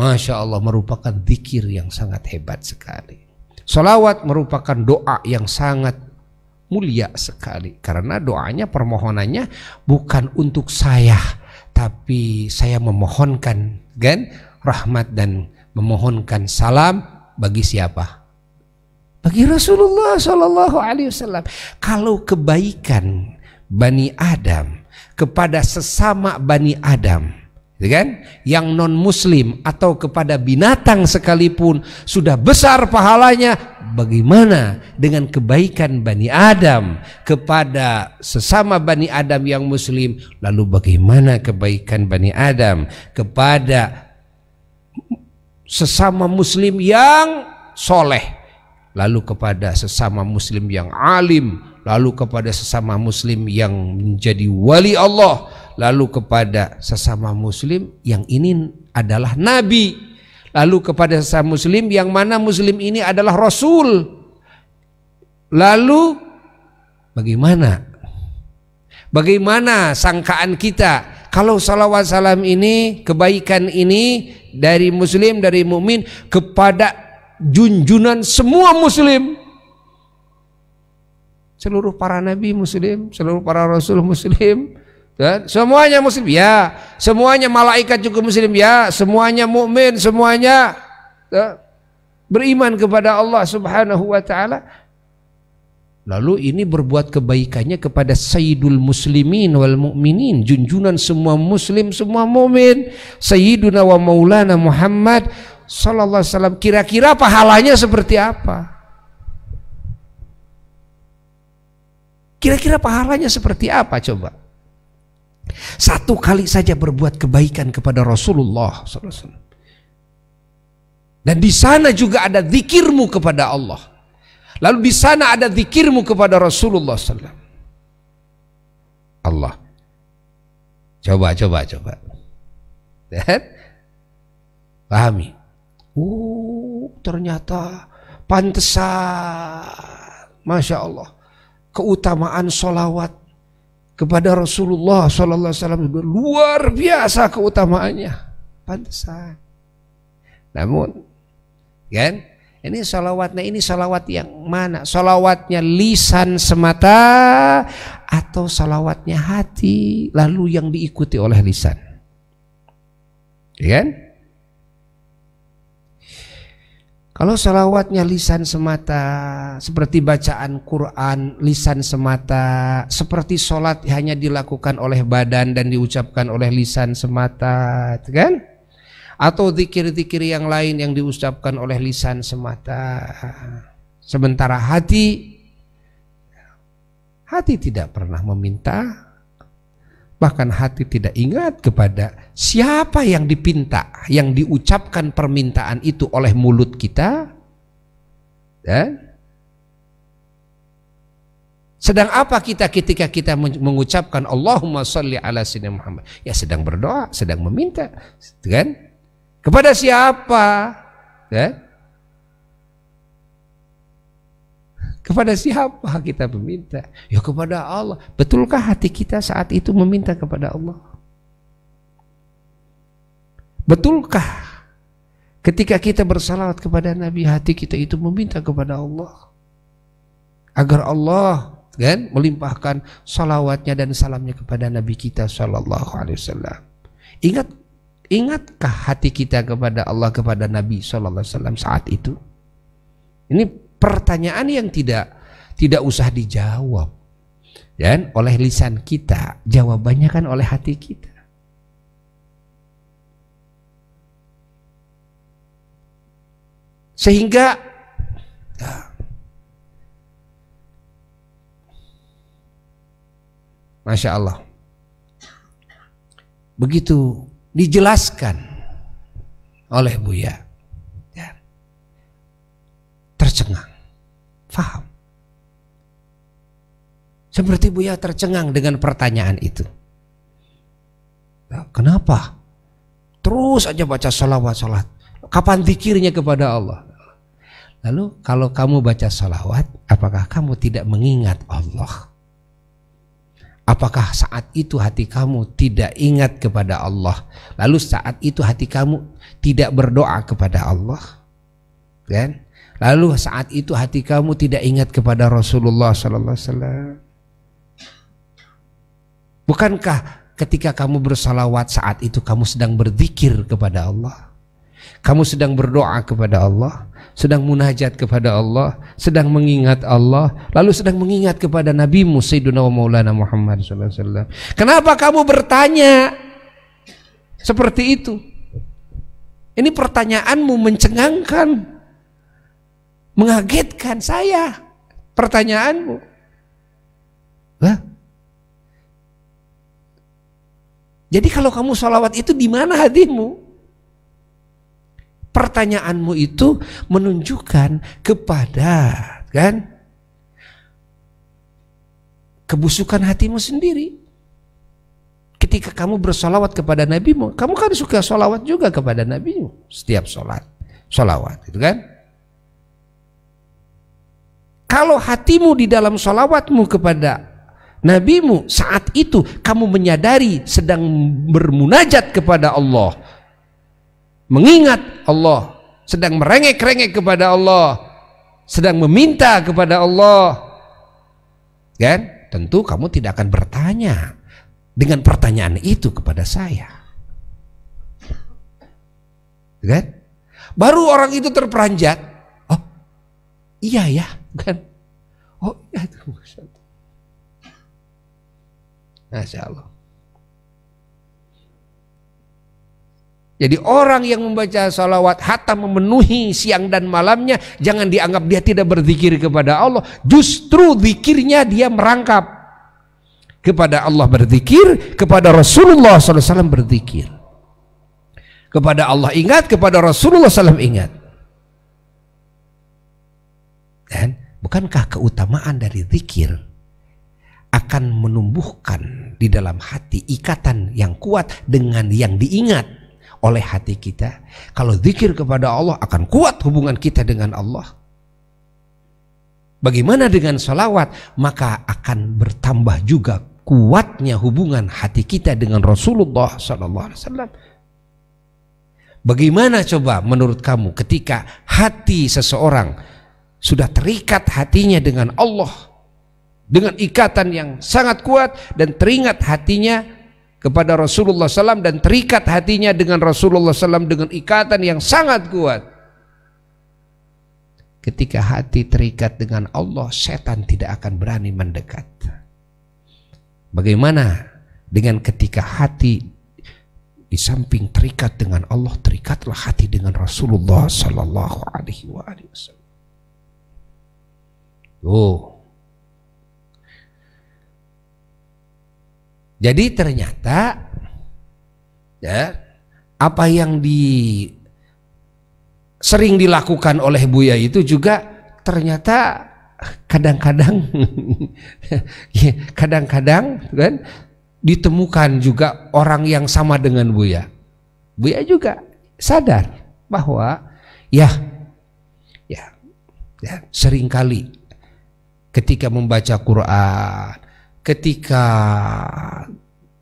Masya Allah merupakan zikir yang sangat hebat sekali. Salawat merupakan doa yang sangat mulia sekali. Karena doanya permohonannya bukan untuk saya. Tapi saya memohonkan kan rahmat dan memohonkan salam bagi siapa? Bagi Rasulullah Shallallahu Alaihi Wasallam. Kalau kebaikan Bani Adam kepada sesama Bani Adam gitu kan? Yang non muslim atau kepada binatang sekalipun sudah besar pahalanya. Bagaimana dengan kebaikan Bani Adam kepada sesama Bani Adam yang muslim? Lalu bagaimana kebaikan Bani Adam kepada sesama muslim yang soleh? Lalu kepada sesama muslim yang alim, lalu kepada sesama muslim yang menjadi wali Allah, lalu kepada sesama muslim yang ini adalah nabi lalu kepada sesama muslim yang mana muslim ini adalah rasul lalu bagaimana bagaimana sangkaan kita kalau salawat salam ini kebaikan ini dari muslim dari mukmin kepada junjunan semua muslim seluruh para nabi muslim seluruh para rasul muslim Kan? Semuanya muslim ya, semuanya malaikat juga muslim ya, semuanya mukmin, semuanya kan? beriman kepada Allah Subhanahu wa taala. Lalu ini berbuat kebaikannya kepada Sayyidul Muslimin wal Mukminin, junjunan semua muslim, semua mukmin, Sayyiduna wa Maulana Muhammad sallallahu alaihi wasallam. Kira-kira pahalanya seperti apa? Kira-kira pahalanya seperti apa coba? Satu kali saja berbuat kebaikan kepada Rasulullah SAW. Dan di sana juga ada zikirmu kepada Allah. Lalu di sana ada zikirmu kepada Rasulullah SAW. Allah. Coba, coba, coba. Dan pahami. uh ternyata pantesan. Masya Allah. Keutamaan solawat kepada Rasulullah Sallallahu Alaihi Wasallam luar biasa keutamaannya. Pantesan. Namun, kan? Ini salawatnya ini salawat yang mana? Salawatnya lisan semata atau salawatnya hati lalu yang diikuti oleh lisan? Ya kan? Kalau salawatnya lisan semata, seperti bacaan Quran, lisan semata, seperti sholat hanya dilakukan oleh badan dan diucapkan oleh lisan semata, kan? Atau zikir-zikir yang lain yang diucapkan oleh lisan semata. Sementara hati, hati tidak pernah meminta, Bahkan hati tidak ingat kepada siapa yang dipinta, yang diucapkan permintaan itu oleh mulut kita. Dan sedang apa kita ketika kita mengucapkan Allahumma salli ala sayyidina Muhammad? Ya sedang berdoa, sedang meminta, kan? Kepada siapa? Kan? Kepada siapa kita meminta? Ya kepada Allah. Betulkah hati kita saat itu meminta kepada Allah? Betulkah ketika kita bersalawat kepada Nabi hati kita itu meminta kepada Allah? Agar Allah kan melimpahkan salawatnya dan salamnya kepada Nabi kita Shallallahu Ingat ingatkah hati kita kepada Allah kepada Nabi Shallallahu saat itu? Ini pertanyaan yang tidak tidak usah dijawab. Dan oleh lisan kita, jawabannya kan oleh hati kita. Sehingga Masya Allah Begitu dijelaskan oleh Buya ya, Tercengang Seperti Buya tercengang dengan pertanyaan itu. Ya, kenapa? Terus aja baca salawat salat. Kapan dikirnya kepada Allah? Lalu kalau kamu baca salawat, apakah kamu tidak mengingat Allah? Apakah saat itu hati kamu tidak ingat kepada Allah? Lalu saat itu hati kamu tidak berdoa kepada Allah? Kan? Lalu saat itu hati kamu tidak ingat kepada Rasulullah sallallahu alaihi wasallam. Bukankah ketika kamu bersalawat saat itu kamu sedang berzikir kepada Allah? Kamu sedang berdoa kepada Allah, sedang munajat kepada Allah, sedang mengingat Allah, lalu sedang mengingat kepada Nabi Sayyidina wa Maulana Muhammad SAW. Kenapa kamu bertanya seperti itu? Ini pertanyaanmu mencengangkan, mengagetkan saya. Pertanyaanmu, lah, Jadi kalau kamu sholawat itu di mana hatimu? Pertanyaanmu itu menunjukkan kepada kan kebusukan hatimu sendiri. Ketika kamu bersolawat kepada nabimu, kamu kan suka solawat juga kepada nabimu setiap sholat, solawat, gitu kan? Kalau hatimu di dalam solawatmu kepada nabimu saat itu kamu menyadari sedang bermunajat kepada Allah mengingat Allah sedang merengek-rengek kepada Allah sedang meminta kepada Allah kan tentu kamu tidak akan bertanya dengan pertanyaan itu kepada saya kan baru orang itu terperanjat oh iya ya kan oh iya itu Masya Allah. Jadi orang yang membaca salawat hatta memenuhi siang dan malamnya jangan dianggap dia tidak berzikir kepada Allah. Justru zikirnya dia merangkap kepada Allah berzikir, kepada Rasulullah SAW berzikir. Kepada Allah ingat, kepada Rasulullah SAW ingat. Dan bukankah keutamaan dari zikir? akan menumbuhkan di dalam hati ikatan yang kuat dengan yang diingat oleh hati kita. Kalau zikir kepada Allah akan kuat hubungan kita dengan Allah. Bagaimana dengan salawat? Maka akan bertambah juga kuatnya hubungan hati kita dengan Rasulullah SAW. Bagaimana coba menurut kamu ketika hati seseorang sudah terikat hatinya dengan Allah dengan ikatan yang sangat kuat dan teringat hatinya kepada Rasulullah SAW dan terikat hatinya dengan Rasulullah SAW dengan ikatan yang sangat kuat ketika hati terikat dengan Allah setan tidak akan berani mendekat bagaimana dengan ketika hati di samping terikat dengan Allah terikatlah hati dengan Rasulullah Sallallahu Alaihi Wasallam oh Jadi ternyata ya apa yang di sering dilakukan oleh Buya itu juga ternyata kadang-kadang ya, kadang-kadang kan ditemukan juga orang yang sama dengan Buya. Buya juga sadar bahwa ya ya, ya seringkali ketika membaca Quran ketika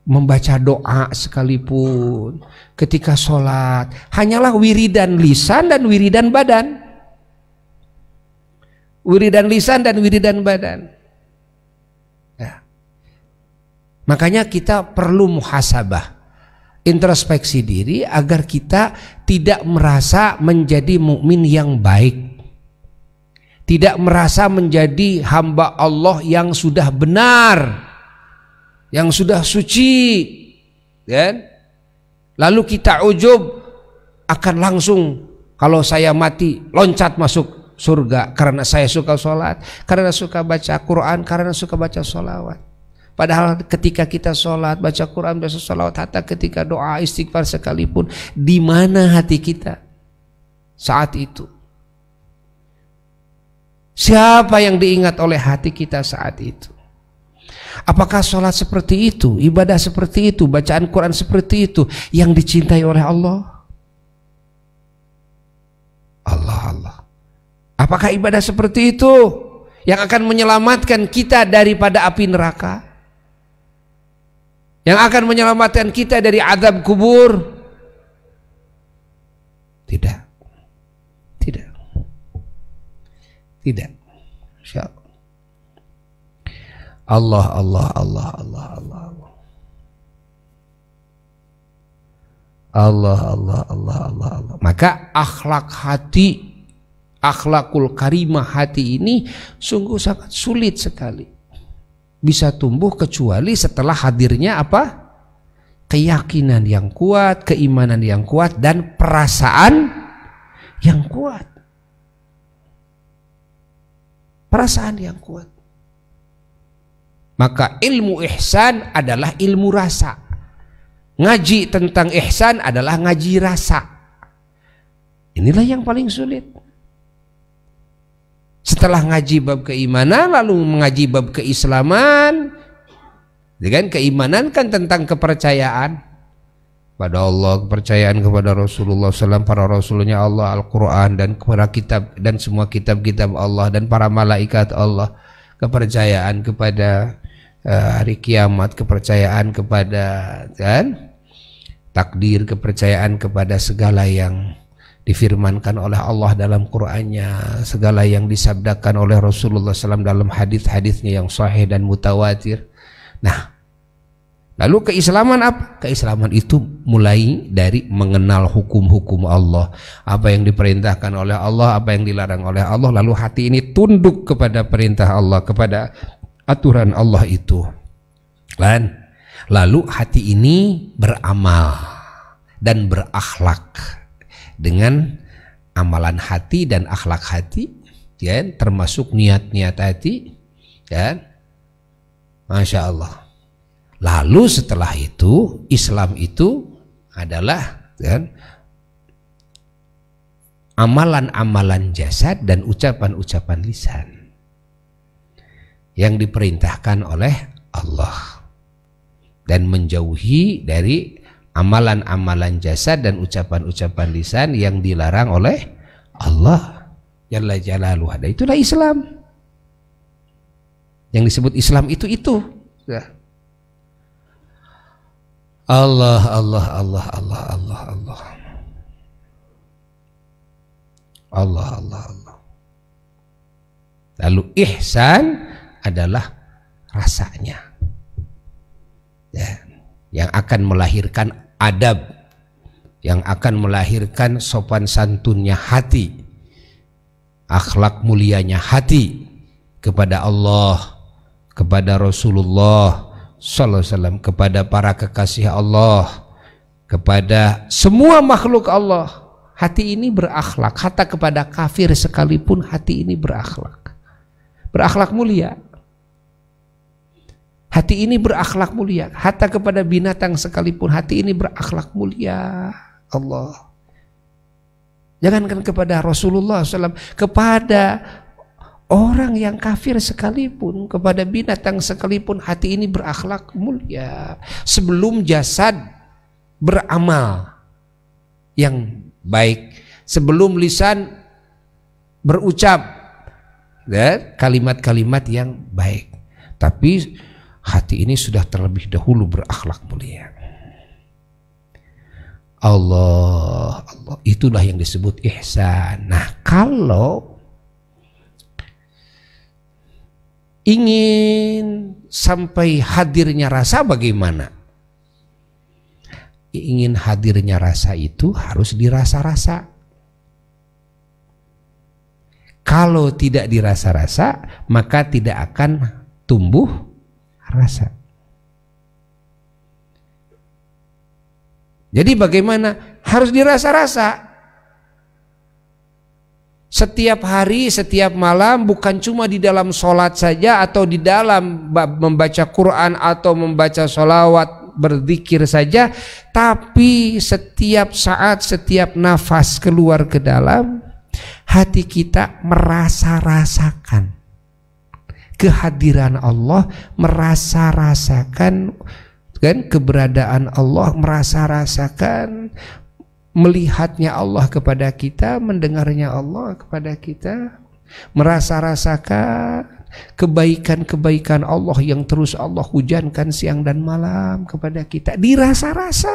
membaca doa sekalipun, ketika sholat, hanyalah wiridan lisan dan wiridan badan. Wiridan lisan dan wiridan badan. Ya. Makanya kita perlu muhasabah, introspeksi diri agar kita tidak merasa menjadi mukmin yang baik tidak merasa menjadi hamba Allah yang sudah benar, yang sudah suci, dan lalu kita ujub akan langsung kalau saya mati loncat masuk surga karena saya suka sholat, karena suka baca Quran, karena suka baca sholawat. Padahal ketika kita sholat, baca Quran, baca sholawat, hatta ketika doa istighfar sekalipun, di mana hati kita saat itu? Siapa yang diingat oleh hati kita saat itu? Apakah sholat seperti itu, ibadah seperti itu, bacaan Quran seperti itu yang dicintai oleh Allah? Allah Allah. Apakah ibadah seperti itu yang akan menyelamatkan kita daripada api neraka? Yang akan menyelamatkan kita dari azab kubur? Tidak. Tidak. Insyaallah. Allah Allah Allah Allah Allah Allah. Allah Allah Allah Allah Allah. Maka akhlak hati akhlakul karimah hati ini sungguh sangat sulit sekali. Bisa tumbuh kecuali setelah hadirnya apa? keyakinan yang kuat, keimanan yang kuat, dan perasaan yang kuat perasaan yang kuat. Maka ilmu ihsan adalah ilmu rasa. Ngaji tentang ihsan adalah ngaji rasa. Inilah yang paling sulit. Setelah ngaji bab keimanan lalu mengaji bab keislaman. Dengan keimanan kan tentang kepercayaan kepada Allah, kepercayaan kepada Rasulullah SAW, para Rasulnya Allah, Al-Quran, dan kepada kitab dan semua kitab-kitab Allah dan para malaikat Allah, kepercayaan kepada uh, hari kiamat, kepercayaan kepada dan takdir, kepercayaan kepada segala yang difirmankan oleh Allah dalam Qur'annya segala yang disabdakan oleh Rasulullah SAW dalam hadis-hadisnya yang sahih dan mutawatir nah Lalu keislaman apa? Keislaman itu mulai dari mengenal hukum-hukum Allah. Apa yang diperintahkan oleh Allah, apa yang dilarang oleh Allah. Lalu hati ini tunduk kepada perintah Allah, kepada aturan Allah itu. Dan Lalu hati ini beramal dan berakhlak dengan amalan hati dan akhlak hati, ya, termasuk niat-niat hati, ya. Masya Allah. Lalu setelah itu Islam itu adalah kan, amalan-amalan jasad dan ucapan-ucapan lisan yang diperintahkan oleh Allah dan menjauhi dari amalan-amalan jasad dan ucapan-ucapan lisan yang dilarang oleh Allah Jalla Jalaluhu. Itulah Islam. Yang disebut Islam itu itu. Ya Allah, Allah, Allah, Allah, Allah, Allah. Allah, Allah, Allah. Lalu ihsan adalah rasanya. Ya, yang akan melahirkan adab, yang akan melahirkan sopan santunnya hati, akhlak mulianya hati kepada Allah, kepada Rasulullah, sallallahu alaihi wasallam kepada para kekasih Allah, kepada semua makhluk Allah. Hati ini berakhlak, Kata kepada kafir sekalipun hati ini berakhlak. Berakhlak mulia. Hati ini berakhlak mulia, hatta kepada binatang sekalipun hati ini berakhlak mulia. Allah. Jangankan kepada Rasulullah SAW, kepada Orang yang kafir sekalipun kepada binatang sekalipun hati ini berakhlak mulia sebelum jasad beramal yang baik, sebelum lisan berucap ya, kalimat-kalimat yang baik. Tapi hati ini sudah terlebih dahulu berakhlak mulia. Allah, Allah itulah yang disebut ihsan. Nah, kalau ingin sampai hadirnya rasa bagaimana? Ingin hadirnya rasa itu harus dirasa-rasa. Kalau tidak dirasa-rasa, maka tidak akan tumbuh rasa. Jadi bagaimana? Harus dirasa-rasa setiap hari, setiap malam bukan cuma di dalam sholat saja atau di dalam membaca Quran atau membaca sholawat berzikir saja tapi setiap saat, setiap nafas keluar ke dalam hati kita merasa-rasakan kehadiran Allah merasa-rasakan kan keberadaan Allah merasa-rasakan melihatnya Allah kepada kita, mendengarnya Allah kepada kita, merasa-rasakan kebaikan-kebaikan Allah yang terus Allah hujankan siang dan malam kepada kita dirasa-rasa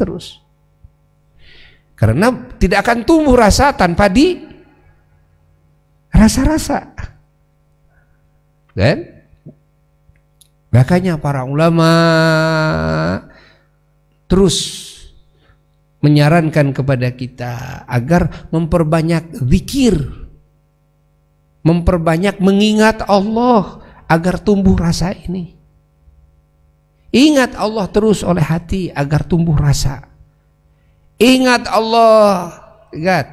terus karena tidak akan tumbuh rasa tanpa di rasa-rasa kan makanya para ulama terus menyarankan kepada kita agar memperbanyak zikir, memperbanyak mengingat Allah agar tumbuh rasa ini. Ingat Allah terus oleh hati agar tumbuh rasa. Ingat Allah, ingat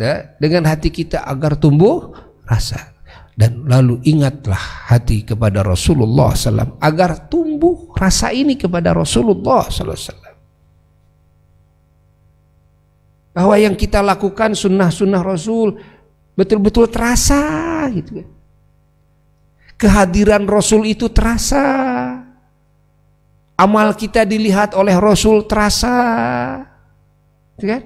ya, dengan hati kita agar tumbuh rasa dan lalu ingatlah hati kepada Rasulullah SAW agar tumbuh rasa ini kepada Rasulullah SAW. bahwa yang kita lakukan sunnah-sunnah Rasul betul-betul terasa gitu kan. Kehadiran Rasul itu terasa. Amal kita dilihat oleh Rasul terasa. Gitu kan?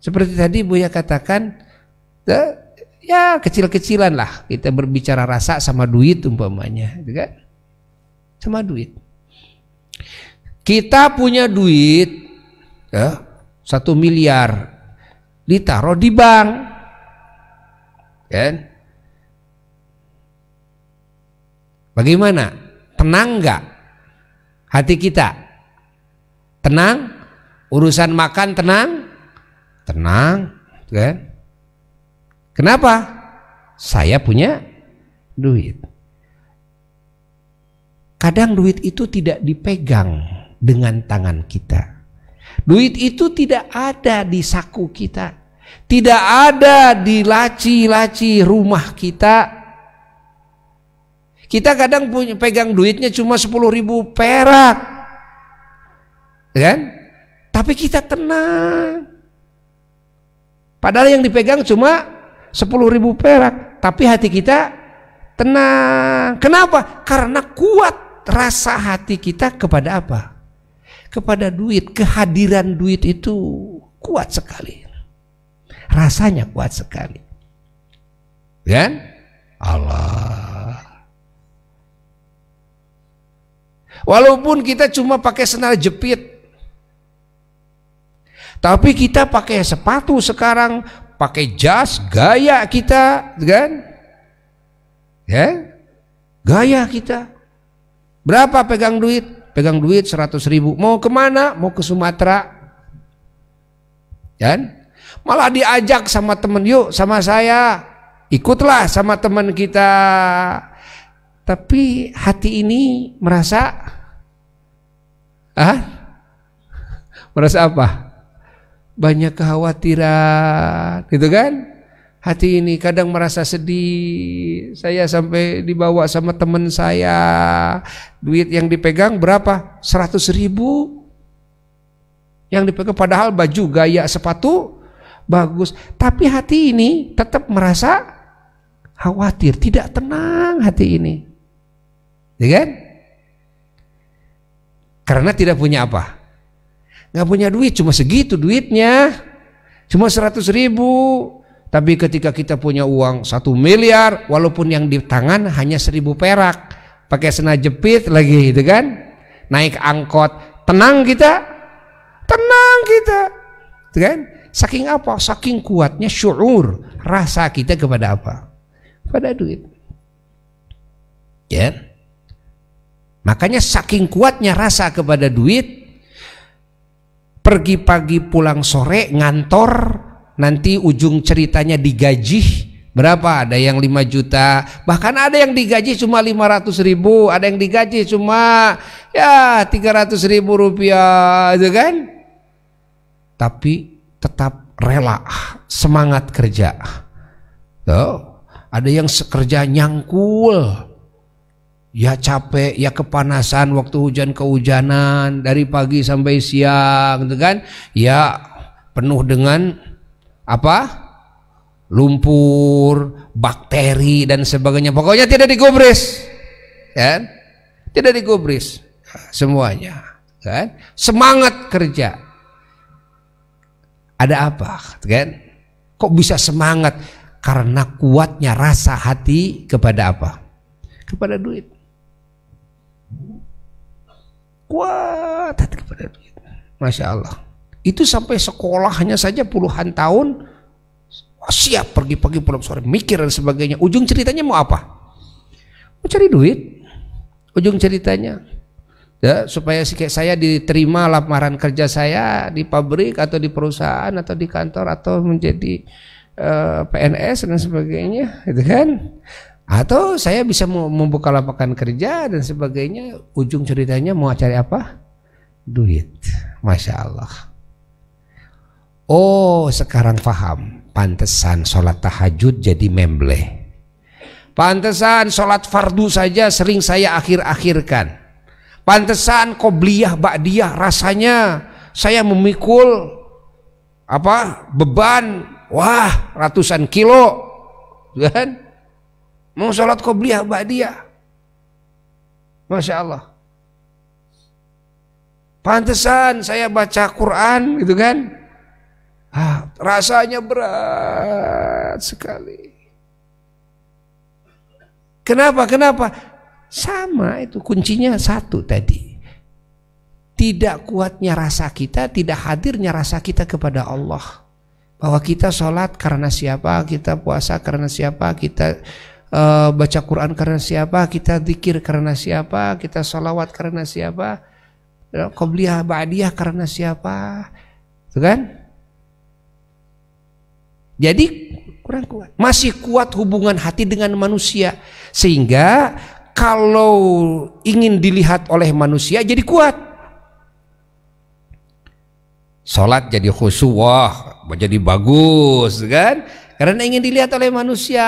Seperti tadi Buya katakan eh, ya kecil-kecilan lah kita berbicara rasa sama duit umpamanya, gitu kan? Sama duit. Kita punya duit, ya, satu miliar ditaruh di bank kan bagaimana tenang nggak hati kita tenang urusan makan tenang tenang kan kenapa saya punya duit kadang duit itu tidak dipegang dengan tangan kita Duit itu tidak ada di saku kita. Tidak ada di laci-laci rumah kita. Kita kadang punya, pegang duitnya cuma 10 ribu perak. Kan? Tapi kita tenang. Padahal yang dipegang cuma 10 ribu perak. Tapi hati kita tenang. Kenapa? Karena kuat rasa hati kita kepada apa? kepada duit, kehadiran duit itu kuat sekali. Rasanya kuat sekali. Kan? Allah. Walaupun kita cuma pakai senar jepit. Tapi kita pakai sepatu sekarang, pakai jas, gaya kita, kan? Ya? Gaya kita. Berapa pegang duit? pegang duit 100 ribu mau kemana mau ke Sumatera dan malah diajak sama temen yuk sama saya ikutlah sama teman kita tapi hati ini merasa ah merasa apa banyak kekhawatiran gitu kan hati ini kadang merasa sedih saya sampai dibawa sama teman saya duit yang dipegang berapa 100 ribu yang dipegang padahal baju gaya sepatu bagus tapi hati ini tetap merasa khawatir tidak tenang hati ini ya kan karena tidak punya apa nggak punya duit cuma segitu duitnya cuma 100 ribu tapi ketika kita punya uang satu miliar, walaupun yang di tangan hanya seribu perak, pakai sena jepit lagi, gitu kan? Naik angkot, tenang kita, tenang kita, gitu kan? Saking apa? Saking kuatnya syuur rasa kita kepada apa? Pada duit. Ya. Yeah. Makanya saking kuatnya rasa kepada duit, pergi pagi pulang sore ngantor nanti ujung ceritanya digaji berapa ada yang 5 juta bahkan ada yang digaji cuma 500 ribu ada yang digaji cuma ya 300 ribu rupiah itu kan tapi tetap rela semangat kerja Tuh. ada yang sekerja nyangkul ya capek ya kepanasan waktu hujan kehujanan dari pagi sampai siang gitu kan ya penuh dengan apa lumpur, bakteri dan sebagainya. Pokoknya tidak digubris. Kan? Tidak digubris semuanya, kan? Semangat kerja. Ada apa, kan? Kok bisa semangat? Karena kuatnya rasa hati kepada apa? Kepada duit. Kuat hati kepada duit. Masya Allah. Itu sampai sekolahnya saja puluhan tahun siap pergi pergi pulang sore mikir dan sebagainya. Ujung ceritanya mau apa? Mau cari duit. Ujung ceritanya ya, supaya kayak saya diterima lamaran kerja saya di pabrik atau di perusahaan atau di kantor atau menjadi uh, eh, PNS dan sebagainya, gitu kan? Atau saya bisa membuka lapangan kerja dan sebagainya. Ujung ceritanya mau cari apa? Duit. Masya Allah. Oh sekarang faham Pantesan sholat tahajud jadi membleh Pantesan sholat fardu saja sering saya akhir-akhirkan Pantesan kobliyah ba'diyah rasanya saya memikul apa beban wah ratusan kilo ya kan mau sholat kobliyah ba'diyah Masya Allah Pantesan saya baca Quran gitu kan Ah, rasanya berat sekali. Kenapa? Kenapa? Sama itu kuncinya satu tadi. Tidak kuatnya rasa kita, tidak hadirnya rasa kita kepada Allah. Bahwa kita sholat karena siapa, kita puasa karena siapa, kita uh, baca Quran karena siapa, kita dikir karena siapa, kita sholawat karena siapa, eh, qobliyah ba'diyah karena siapa. Itu kan? Jadi kurang kuat. Masih kuat hubungan hati dengan manusia sehingga kalau ingin dilihat oleh manusia jadi kuat. solat jadi khusyuk, wah, jadi bagus kan? Karena ingin dilihat oleh manusia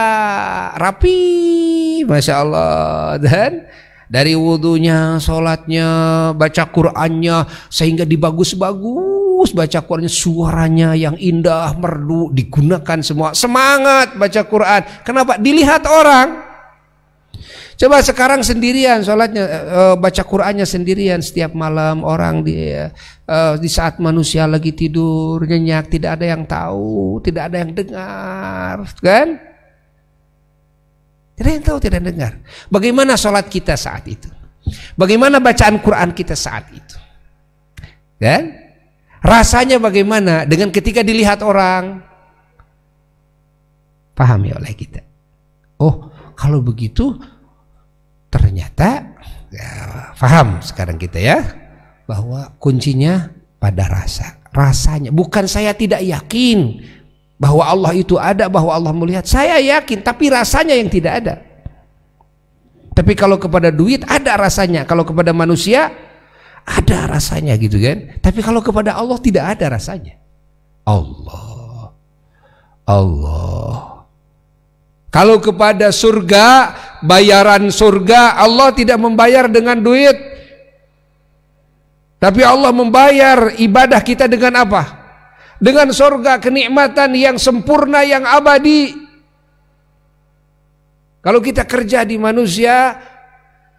rapi, masya Allah dan dari wudhunya, sholatnya, baca Qurannya sehingga dibagus-bagus Terus baca Qurannya suaranya yang indah, merdu, digunakan semua. Semangat baca Quran. Kenapa? Dilihat orang. Coba sekarang sendirian sholatnya, eh, baca Qurannya sendirian setiap malam orang di eh, di saat manusia lagi tidur nyenyak tidak ada yang tahu, tidak ada yang dengar, kan? Tidak yang tahu, tidak yang dengar. Bagaimana sholat kita saat itu? Bagaimana bacaan Quran kita saat itu? Kan? Rasanya bagaimana dengan ketika dilihat orang? pahami ya oleh kita. Oh, kalau begitu ternyata ya, paham sekarang kita ya bahwa kuncinya pada rasa. Rasanya bukan saya tidak yakin bahwa Allah itu ada, bahwa Allah melihat. Saya yakin, tapi rasanya yang tidak ada. Tapi kalau kepada duit ada rasanya, kalau kepada manusia ada rasanya gitu kan. Tapi kalau kepada Allah tidak ada rasanya. Allah. Allah. Kalau kepada surga, bayaran surga Allah tidak membayar dengan duit. Tapi Allah membayar ibadah kita dengan apa? Dengan surga kenikmatan yang sempurna yang abadi. Kalau kita kerja di manusia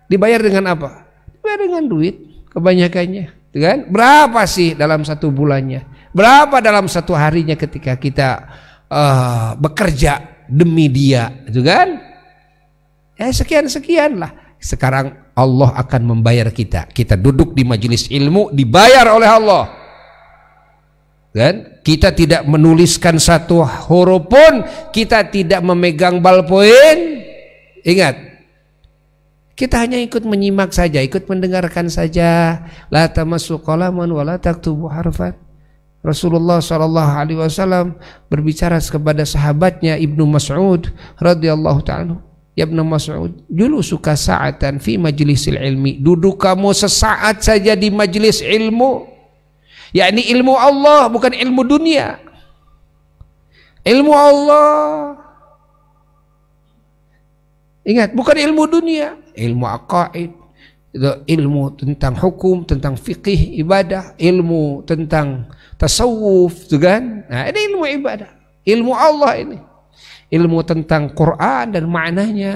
dibayar dengan apa? Dibayar dengan duit kebanyakannya gitu kan berapa sih dalam satu bulannya berapa dalam satu harinya ketika kita uh, bekerja demi dia itu kan eh sekian sekian lah sekarang Allah akan membayar kita kita duduk di majelis ilmu dibayar oleh Allah gitu kan kita tidak menuliskan satu huruf pun kita tidak memegang balpoin ingat kita hanya ikut menyimak saja, ikut mendengarkan saja. La tamassu qalaman wa la taktubu harfan. Rasulullah sallallahu Alaihi Wasallam berbicara kepada sahabatnya Ibnu Mas'ud radhiyallahu taala. Ya Ibnu Mas'ud, dulu suka saatan fi majlisil ilmi. Duduk kamu sesaat saja di majlis ilmu. Yakni ilmu Allah bukan ilmu dunia. Ilmu Allah. Ingat, bukan ilmu dunia ilmu aqaid, ilmu tentang hukum, tentang fikih ibadah, ilmu tentang tasawuf, tuh kan? Nah, ini ilmu ibadah, ilmu Allah ini. Ilmu tentang Quran dan maknanya,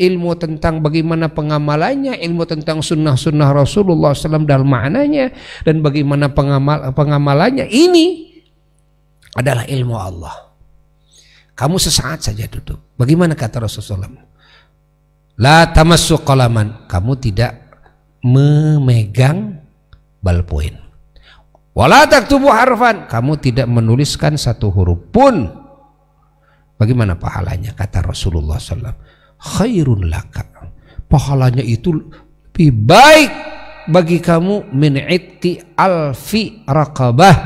ilmu tentang bagaimana pengamalannya, ilmu tentang sunnah-sunnah Rasulullah SAW dalam maknanya dan bagaimana pengamal pengamalannya. Ini adalah ilmu Allah. Kamu sesaat saja duduk. Bagaimana kata Rasulullah? SAW? La tamassu qalaman. Kamu tidak memegang balpoin. Wala taktubu harfan. Kamu tidak menuliskan satu huruf pun. Bagaimana pahalanya? Kata Rasulullah SAW. Khairun laka. Pahalanya itu lebih baik bagi kamu min alfi rakabah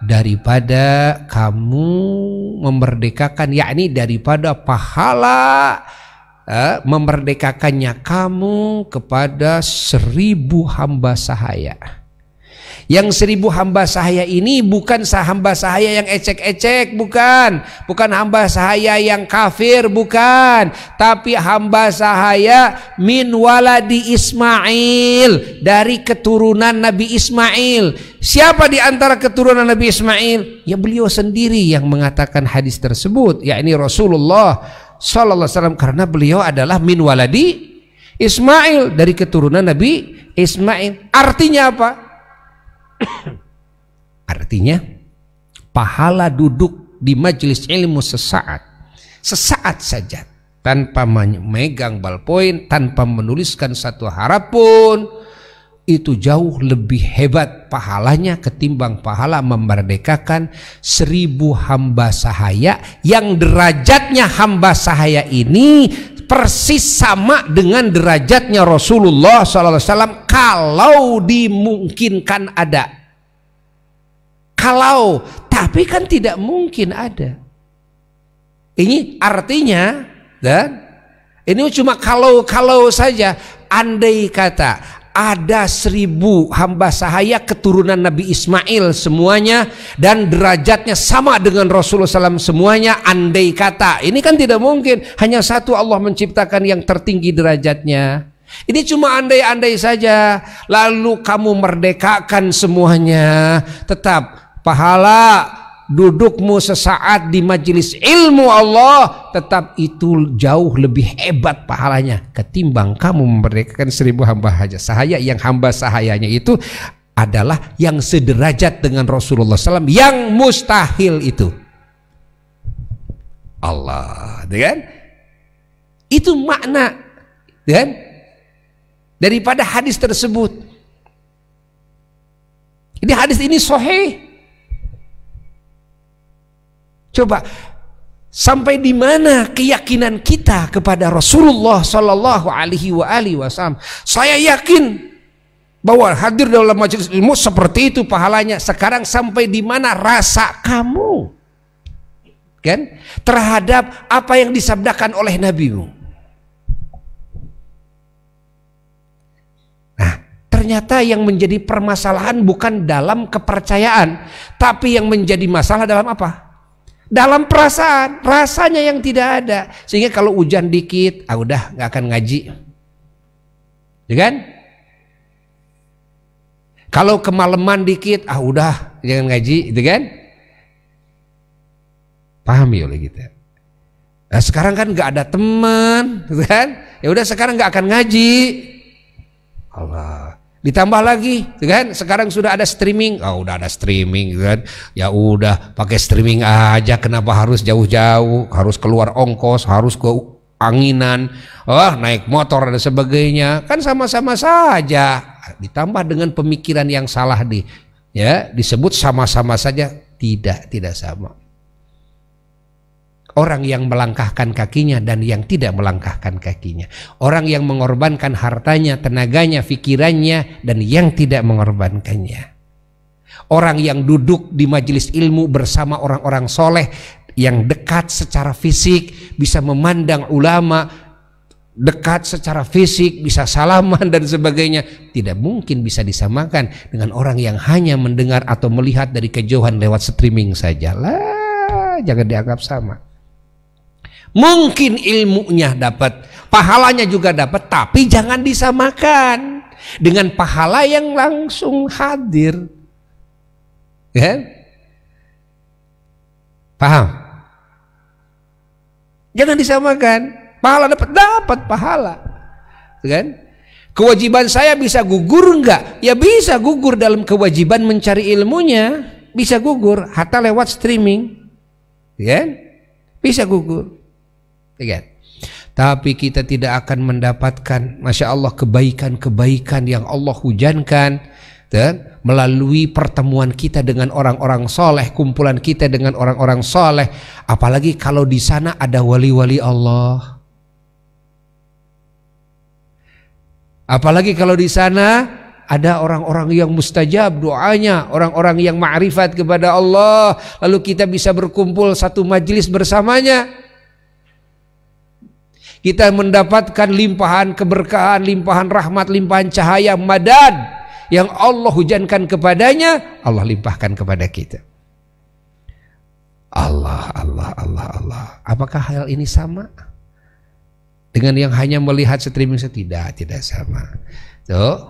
daripada kamu memerdekakan yakni daripada pahala eh, memerdekakannya kamu kepada seribu hamba sahaya. Yang seribu hamba sahaya ini bukan sahamba sahaya yang ecek-ecek, bukan. Bukan hamba sahaya yang kafir, bukan. Tapi hamba sahaya min waladi Ismail. Dari keturunan Nabi Ismail. Siapa di antara keturunan Nabi Ismail? Ya beliau sendiri yang mengatakan hadis tersebut. ya ini Rasulullah Sallallahu Alaihi Wasallam karena beliau adalah min waladi Ismail dari keturunan Nabi Ismail. Artinya apa? Artinya pahala duduk di majelis ilmu sesaat, sesaat saja tanpa memegang balpoin, tanpa menuliskan satu harap pun, itu jauh lebih hebat pahalanya ketimbang pahala memerdekakan seribu hamba sahaya yang derajatnya hamba sahaya ini persis sama dengan derajatnya Rasulullah SAW kalau dimungkinkan ada kalau tapi kan tidak mungkin ada ini artinya dan ini cuma kalau-kalau saja andai kata ada seribu hamba sahaya keturunan Nabi Ismail semuanya dan derajatnya sama dengan Rasulullah SAW semuanya andai kata ini kan tidak mungkin hanya satu Allah menciptakan yang tertinggi derajatnya ini cuma andai-andai saja lalu kamu merdekakan semuanya tetap pahala dudukmu sesaat di majelis ilmu Allah tetap itu jauh lebih hebat pahalanya ketimbang kamu memberikan seribu hamba saja sahaya yang hamba sahayanya itu adalah yang sederajat dengan Rasulullah SAW yang mustahil itu Allah dengan gitu itu makna dengan gitu daripada hadis tersebut jadi hadis ini sahih Coba sampai di mana keyakinan kita kepada Rasulullah Shallallahu Alaihi Wasallam. Saya yakin bahwa hadir dalam majelis ilmu seperti itu pahalanya. Sekarang sampai di mana rasa kamu? Kan? Terhadap apa yang disabdakan oleh nabimu. Nah, ternyata yang menjadi permasalahan bukan dalam kepercayaan, tapi yang menjadi masalah dalam apa? dalam perasaan, rasanya yang tidak ada. Sehingga kalau hujan dikit, ah udah nggak akan ngaji. Ya kan? Kalau kemalaman dikit, ah udah jangan ngaji, gitu kan? Paham ya oleh kita. Nah, sekarang kan nggak ada teman, gitu kan? Ya udah sekarang nggak akan ngaji. Allah. Ditambah lagi, gitu kan? Sekarang sudah ada streaming. oh, udah ada streaming, gitu kan? Ya udah, pakai streaming aja. Kenapa harus jauh-jauh? Harus keluar ongkos, harus ke anginan, oh, naik motor dan sebagainya. Kan sama-sama saja. Ditambah dengan pemikiran yang salah di, ya disebut sama-sama saja. Tidak, tidak sama orang yang melangkahkan kakinya dan yang tidak melangkahkan kakinya, orang yang mengorbankan hartanya, tenaganya, fikirannya dan yang tidak mengorbankannya, orang yang duduk di majelis ilmu bersama orang-orang soleh yang dekat secara fisik, bisa memandang ulama, dekat secara fisik, bisa salaman dan sebagainya, tidak mungkin bisa disamakan dengan orang yang hanya mendengar atau melihat dari kejauhan lewat streaming saja. Lah, jangan dianggap sama. Mungkin ilmunya dapat, pahalanya juga dapat, tapi jangan disamakan dengan pahala yang langsung hadir. Ya? Paham? Jangan disamakan. Pahala dapat dapat pahala. Kan? Kewajiban saya bisa gugur enggak? Ya bisa gugur dalam kewajiban mencari ilmunya, bisa gugur hatta lewat streaming. Ya? Bisa gugur. Lihat. Tapi kita tidak akan mendapatkan Masya Allah kebaikan-kebaikan yang Allah hujankan dan ya, melalui pertemuan kita dengan orang-orang soleh, kumpulan kita dengan orang-orang soleh, apalagi kalau di sana ada wali-wali Allah. Apalagi kalau di sana ada orang-orang yang mustajab doanya, orang-orang yang ma'rifat kepada Allah, lalu kita bisa berkumpul satu majelis bersamanya. Kita mendapatkan limpahan keberkahan, limpahan rahmat, limpahan cahaya, madad yang Allah hujankan kepadanya, Allah limpahkan kepada kita. Allah, Allah, Allah, Allah. Apakah hal ini sama dengan yang hanya melihat streaming? Tidak, tidak sama. Tuh.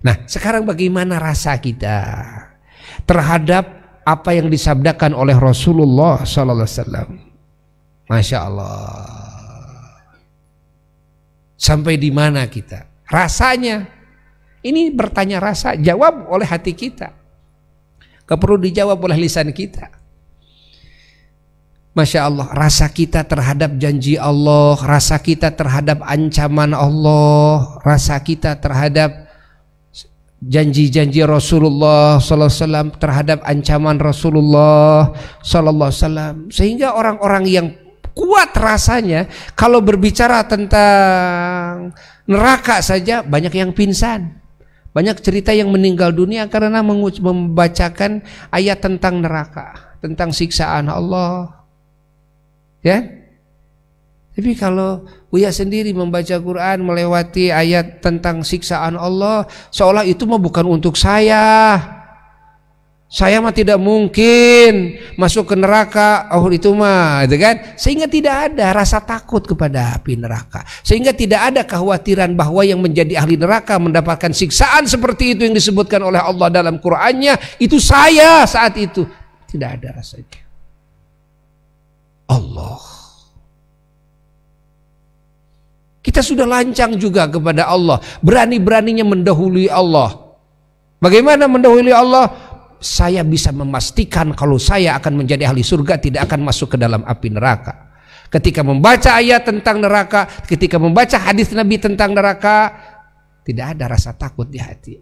Nah, sekarang bagaimana rasa kita terhadap apa yang disabdakan oleh Rasulullah Sallallahu Alaihi Wasallam? Masya Allah. Sampai di mana kita? Rasanya. Ini bertanya rasa, jawab oleh hati kita. Gak perlu dijawab oleh lisan kita. Masya Allah, rasa kita terhadap janji Allah, rasa kita terhadap ancaman Allah, rasa kita terhadap janji-janji Rasulullah sallallahu terhadap ancaman Rasulullah sallallahu sehingga orang-orang yang kuat rasanya kalau berbicara tentang neraka saja banyak yang pingsan. Banyak cerita yang meninggal dunia karena membacakan ayat tentang neraka, tentang siksaan Allah. Ya? Tapi kalau Uya sendiri membaca Quran melewati ayat tentang siksaan Allah, seolah itu mah bukan untuk saya saya mah tidak mungkin masuk ke neraka oh itu mah itu kan sehingga tidak ada rasa takut kepada api neraka sehingga tidak ada kekhawatiran bahwa yang menjadi ahli neraka mendapatkan siksaan seperti itu yang disebutkan oleh Allah dalam Qur'annya itu saya saat itu tidak ada rasanya Allah kita sudah lancang juga kepada Allah berani-beraninya mendahului Allah bagaimana mendahului Allah saya bisa memastikan kalau saya akan menjadi ahli surga tidak akan masuk ke dalam api neraka. Ketika membaca ayat tentang neraka, ketika membaca hadis Nabi tentang neraka, tidak ada rasa takut di hati.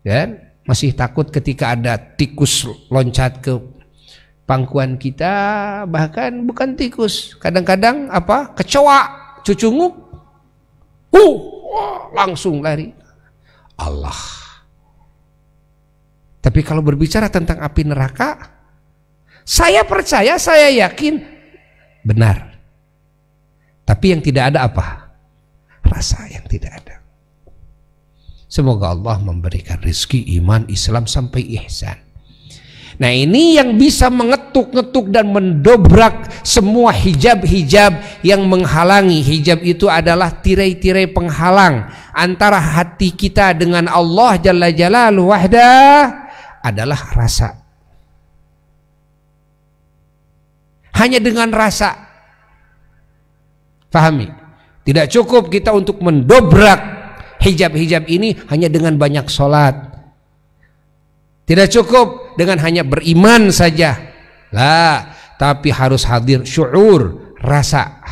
Dan masih takut ketika ada tikus loncat ke pangkuan kita, bahkan bukan tikus, kadang-kadang apa? kecoa, cucunguk. Uh, langsung lari. Allah tapi kalau berbicara tentang api neraka, saya percaya, saya yakin benar. Tapi yang tidak ada apa? Rasa yang tidak ada. Semoga Allah memberikan rezeki iman, Islam sampai ihsan. Nah ini yang bisa mengetuk-ngetuk dan mendobrak semua hijab-hijab yang menghalangi. Hijab itu adalah tirai-tirai penghalang antara hati kita dengan Allah Jalla Jalaluhu wahdah adalah rasa. Hanya dengan rasa. fahami Tidak cukup kita untuk mendobrak hijab-hijab ini hanya dengan banyak sholat. Tidak cukup dengan hanya beriman saja. Lah, tapi harus hadir syuur, rasa.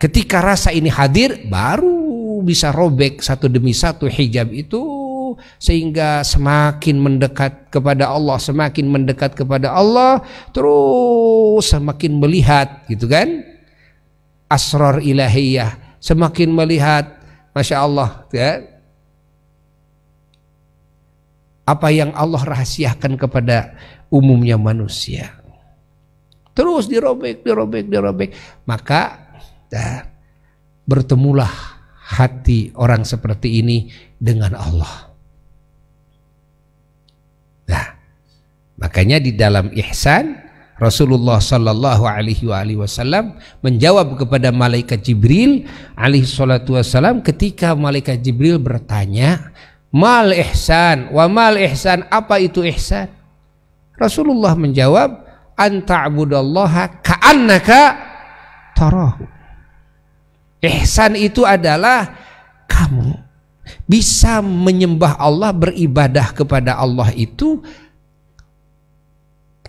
Ketika rasa ini hadir, baru bisa robek satu demi satu hijab itu sehingga semakin mendekat kepada Allah, semakin mendekat kepada Allah, terus semakin melihat gitu kan? Asrar ilahiyah, semakin melihat Masya Allah ya. Apa yang Allah rahasiakan kepada umumnya manusia Terus dirobek, dirobek, dirobek Maka ya, bertemulah hati orang seperti ini dengan Allah. Makanya di dalam ihsan Rasulullah Shallallahu Alaihi Wasallam menjawab kepada malaikat Jibril alaihi salatu wasallam ketika malaikat Jibril bertanya mal ihsan wa mal ihsan apa itu ihsan Rasulullah menjawab anta'budallaha ka'annaka tarahu ihsan itu adalah kamu bisa menyembah Allah beribadah kepada Allah itu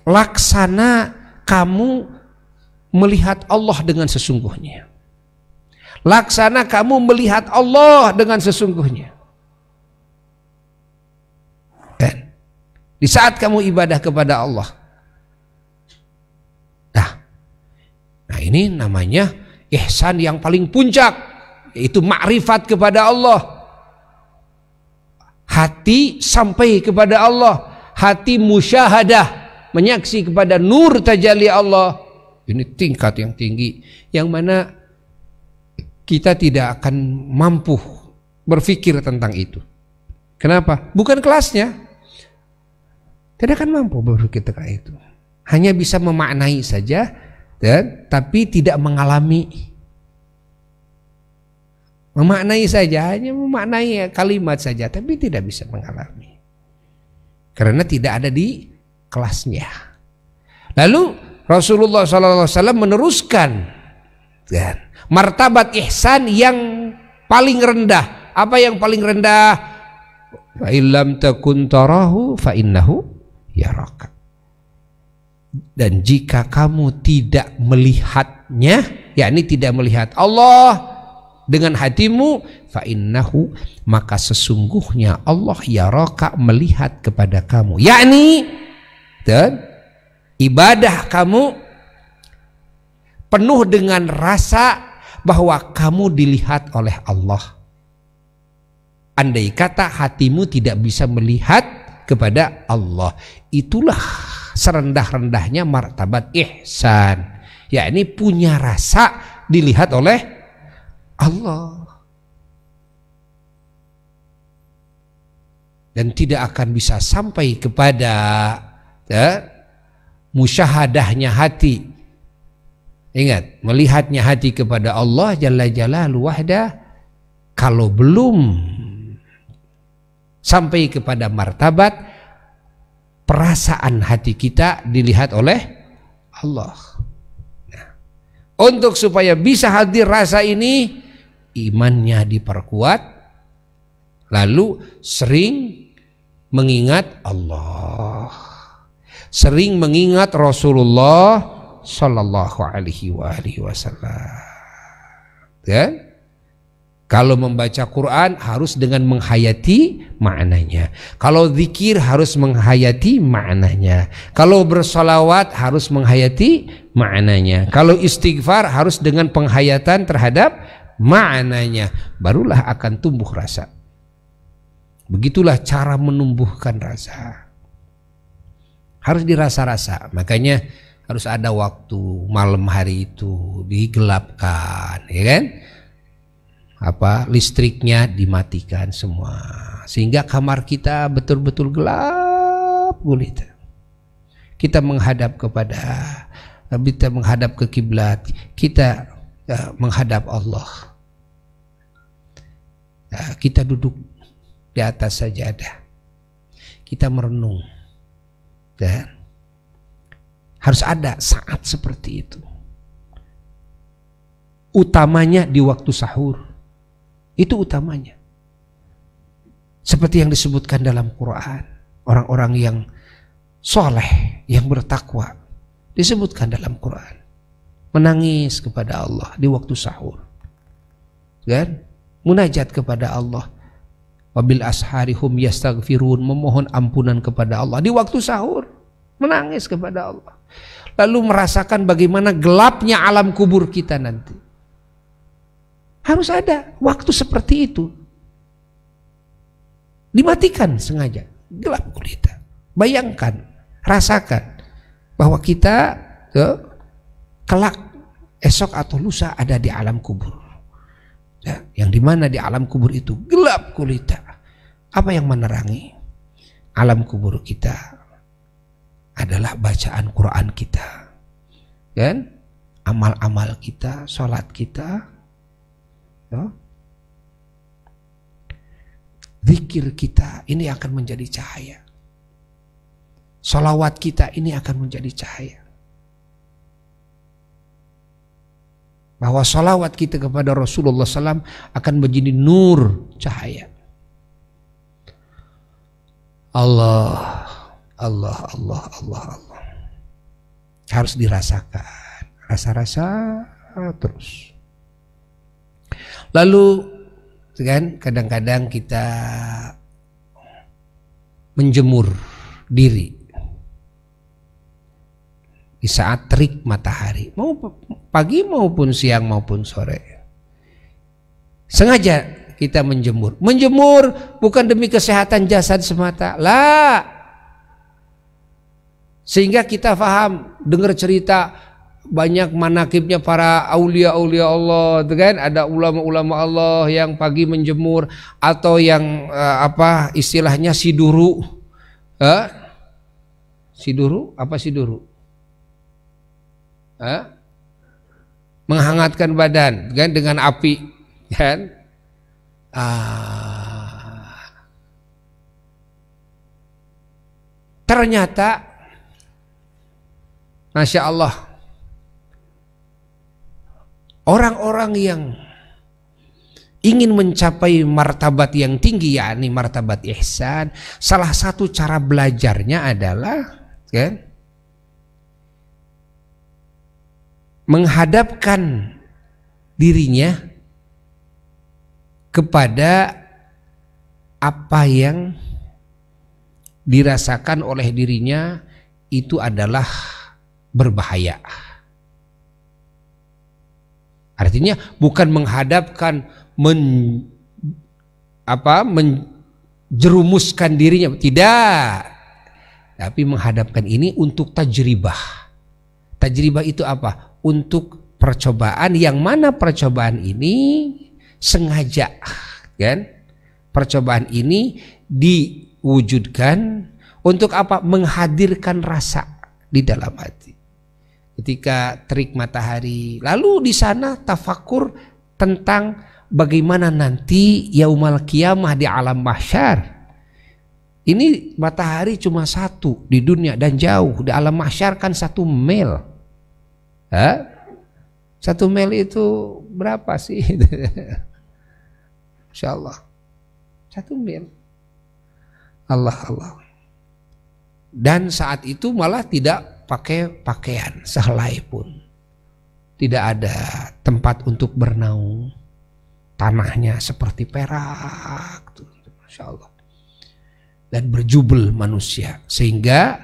laksana kamu melihat Allah dengan sesungguhnya. Laksana kamu melihat Allah dengan sesungguhnya. Dan di saat kamu ibadah kepada Allah. Nah, nah ini namanya ihsan yang paling puncak yaitu makrifat kepada Allah. Hati sampai kepada Allah, hati musyahadah menyaksi kepada nur tajalli Allah ini tingkat yang tinggi yang mana kita tidak akan mampu berpikir tentang itu kenapa bukan kelasnya tidak akan mampu berpikir tentang itu hanya bisa memaknai saja dan tapi tidak mengalami memaknai saja hanya memaknai kalimat saja tapi tidak bisa mengalami karena tidak ada di kelasnya. Lalu Rasulullah SAW meneruskan dan ya, martabat ihsan yang paling rendah. Apa yang paling rendah? Fa illam takun tarahu fa innahu yaraka. Dan jika kamu tidak melihatnya, yakni tidak melihat Allah dengan hatimu, fa innahu maka sesungguhnya Allah yaraka melihat kepada kamu. Yakni dan ibadah kamu penuh dengan rasa bahwa kamu dilihat oleh Allah. Andai kata hatimu tidak bisa melihat kepada Allah, itulah serendah-rendahnya martabat ihsan. Ya ini punya rasa dilihat oleh Allah. Dan tidak akan bisa sampai kepada ya, musyahadahnya hati. Ingat, melihatnya hati kepada Allah Jalla Jalalu wahda kalau belum sampai kepada martabat perasaan hati kita dilihat oleh Allah. Ya. untuk supaya bisa hadir rasa ini imannya diperkuat lalu sering mengingat Allah sering mengingat Rasulullah Shallallahu Alaihi Wasallam. Ya? Kalau membaca Quran harus dengan menghayati maknanya. Kalau zikir harus menghayati maknanya. Kalau bersolawat harus menghayati maknanya. Kalau istighfar harus dengan penghayatan terhadap maknanya. Barulah akan tumbuh rasa. Begitulah cara menumbuhkan rasa. Harus dirasa-rasa. Makanya harus ada waktu malam hari itu digelapkan, ya kan? Apa listriknya dimatikan semua sehingga kamar kita betul-betul gelap gulita. Kita menghadap kepada kita menghadap ke kiblat, kita uh, menghadap Allah. Uh, kita duduk di atas sajadah. Kita merenung ya. harus ada saat seperti itu. Utamanya di waktu sahur. Itu utamanya. Seperti yang disebutkan dalam Quran. Orang-orang yang soleh, yang bertakwa. Disebutkan dalam Quran. Menangis kepada Allah di waktu sahur. Kan? Munajat kepada Allah. Wabil asharihum yastaghfirun. Memohon ampunan kepada Allah. Di waktu sahur. Menangis kepada Allah. Lalu merasakan bagaimana gelapnya alam kubur kita nanti. Harus ada waktu seperti itu. Dimatikan sengaja. Gelap kulita Bayangkan, rasakan bahwa kita ke ya, kelak esok atau lusa ada di alam kubur. Ya, yang dimana di alam kubur itu gelap kulita. Apa yang menerangi alam kubur kita? adalah bacaan Quran kita. Kan? Amal-amal kita, sholat kita, ya. Zikir kita ini akan menjadi cahaya. Salawat kita ini akan menjadi cahaya. Bahwa salawat kita kepada Rasulullah SAW akan menjadi nur cahaya. Allah Allah, Allah, Allah, Allah. Harus dirasakan. Rasa-rasa terus. Lalu kan kadang-kadang kita menjemur diri di saat terik matahari mau pagi maupun siang maupun sore sengaja kita menjemur menjemur bukan demi kesehatan jasad semata lah sehingga kita faham, dengar cerita banyak manakibnya para aulia-aulia Allah, kan? Ada ulama-ulama Allah yang pagi menjemur atau yang uh, apa istilahnya siduru. huh? Eh? Siduru apa siduru? huh? Eh? Menghangatkan badan kan dengan api, kan? Ah. Ternyata Masya Allah. Orang-orang yang ingin mencapai martabat yang tinggi yakni martabat ihsan, salah satu cara belajarnya adalah kan menghadapkan dirinya kepada apa yang dirasakan oleh dirinya itu adalah berbahaya. Artinya bukan menghadapkan men, apa menjerumuskan dirinya, tidak. Tapi menghadapkan ini untuk tajribah. Tajribah itu apa? Untuk percobaan yang mana percobaan ini sengaja kan? Percobaan ini diwujudkan untuk apa? Menghadirkan rasa di dalam hati ketika terik matahari. Lalu di sana tafakur tentang bagaimana nanti yaumal kiamah di alam mahsyar. Ini matahari cuma satu di dunia dan jauh. Di alam mahsyar kan satu mil. Hah? Satu mil itu berapa sih? Insya Allah. Satu mil. Allah Allah. Dan saat itu malah tidak pakai pakaian sehelai pun. Tidak ada tempat untuk bernaung. Tanahnya seperti perak. Masya Allah. Dan berjubel manusia. Sehingga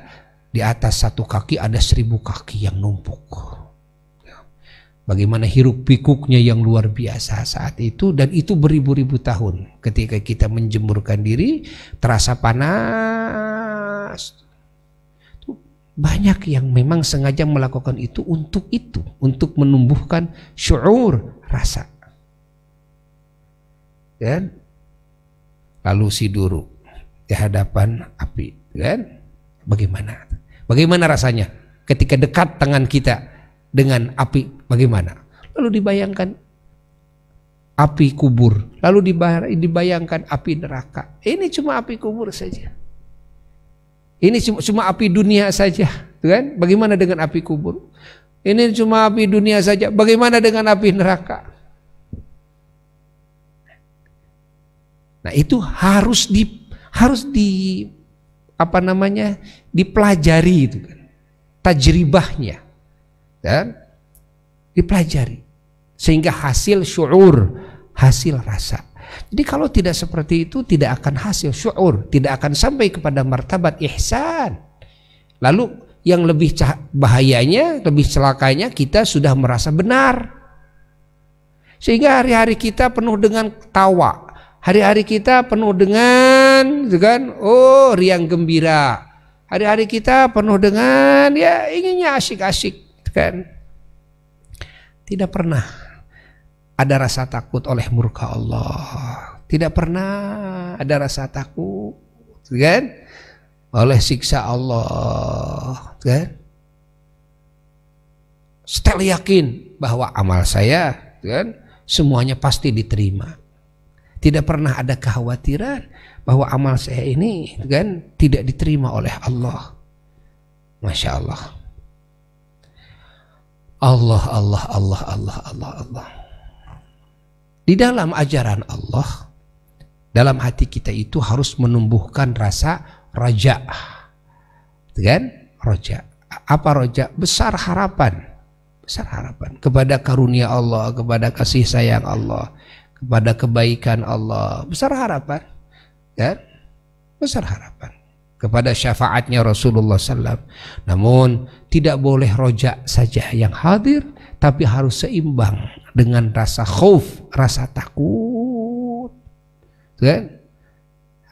di atas satu kaki ada seribu kaki yang numpuk. Ya. Bagaimana hiruk pikuknya yang luar biasa saat itu dan itu beribu-ribu tahun ketika kita menjemurkan diri terasa panas banyak yang memang sengaja melakukan itu untuk itu, untuk menumbuhkan syuur rasa. Dan lalu si duru di hadapan api, kan? Bagaimana? Bagaimana rasanya ketika dekat tangan kita dengan api? Bagaimana? Lalu dibayangkan api kubur, lalu dibayangkan api neraka. Ini cuma api kubur saja. Ini cuma api dunia saja, kan? Bagaimana dengan api kubur? Ini cuma api dunia saja. Bagaimana dengan api neraka? Nah, itu harus di harus di apa namanya? dipelajari itu kan. Tajribahnya. Dan ya? dipelajari sehingga hasil syuur, hasil rasa. Jadi kalau tidak seperti itu tidak akan hasil syu'ur, tidak akan sampai kepada martabat ihsan. Lalu yang lebih bahayanya, lebih celakanya kita sudah merasa benar. Sehingga hari-hari kita penuh dengan tawa. Hari-hari kita penuh dengan gitu kan oh riang gembira. Hari-hari kita penuh dengan ya inginnya asik-asik gitu kan. Tidak pernah ada rasa takut oleh murka Allah. Tidak pernah ada rasa takut, kan? Oleh siksa Allah, kan? Setel yakin bahwa amal saya, kan? Semuanya pasti diterima. Tidak pernah ada kekhawatiran bahwa amal saya ini, kan? Tidak diterima oleh Allah. Masya Allah. Allah, Allah, Allah, Allah, Allah, Allah. Di dalam ajaran Allah, dalam hati kita itu harus menumbuhkan rasa raja. Gitu kan? Raja. Apa raja? Besar harapan. Besar harapan kepada karunia Allah, kepada kasih sayang Allah, kepada kebaikan Allah. Besar harapan. Kan? Besar harapan kepada syafaatnya Rasulullah SAW. Namun tidak boleh rojak saja yang hadir, tapi harus seimbang dengan rasa khauf, rasa takut. Kan?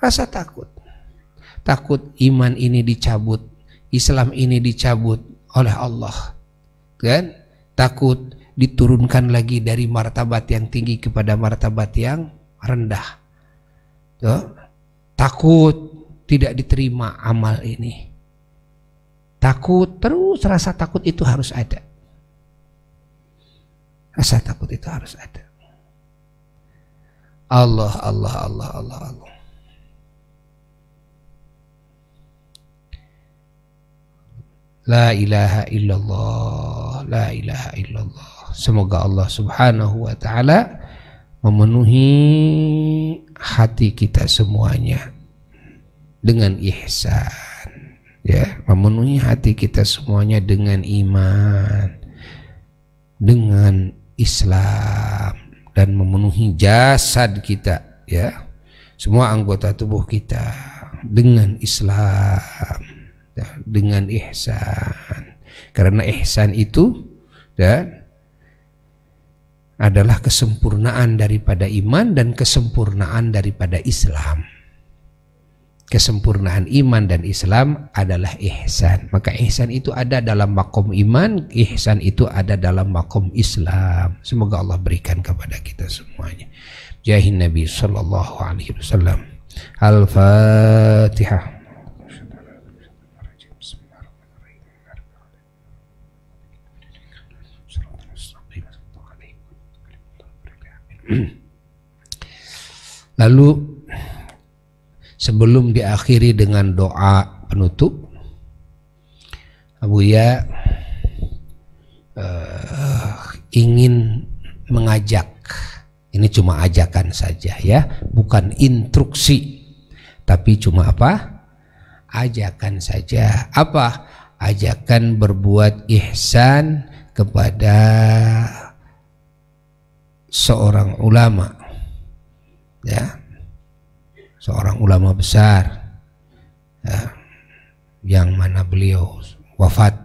Rasa takut. Takut iman ini dicabut, Islam ini dicabut oleh Allah. Kan? Takut diturunkan lagi dari martabat yang tinggi kepada martabat yang rendah. Tuh. Ya? Takut tidak diterima amal ini. Takut terus rasa takut itu harus ada. Rasa takut itu harus ada. Allah, Allah, Allah, Allah, Allah. La ilaha illallah, la ilaha illallah. Semoga Allah Subhanahu wa taala memenuhi hati kita semuanya dengan ihsan. Ya, memenuhi hati kita semuanya dengan iman, dengan Islam dan memenuhi jasad kita ya semua anggota tubuh kita dengan Islam ya, dengan ihsan karena ihsan itu dan ya, adalah kesempurnaan daripada iman dan kesempurnaan daripada Islam kesempurnaan iman dan Islam adalah ihsan. Maka ihsan itu ada dalam makom iman, ihsan itu ada dalam makom Islam. Semoga Allah berikan kepada kita semuanya. Jahin Nabi Shallallahu Alaihi Wasallam. Al-Fatihah. Lalu sebelum diakhiri dengan doa penutup ya uh, ingin mengajak ini cuma ajakan saja ya bukan instruksi tapi cuma apa ajakan saja apa ajakan berbuat ihsan kepada seorang ulama ya seorang ulama besar ya, yang mana beliau wafat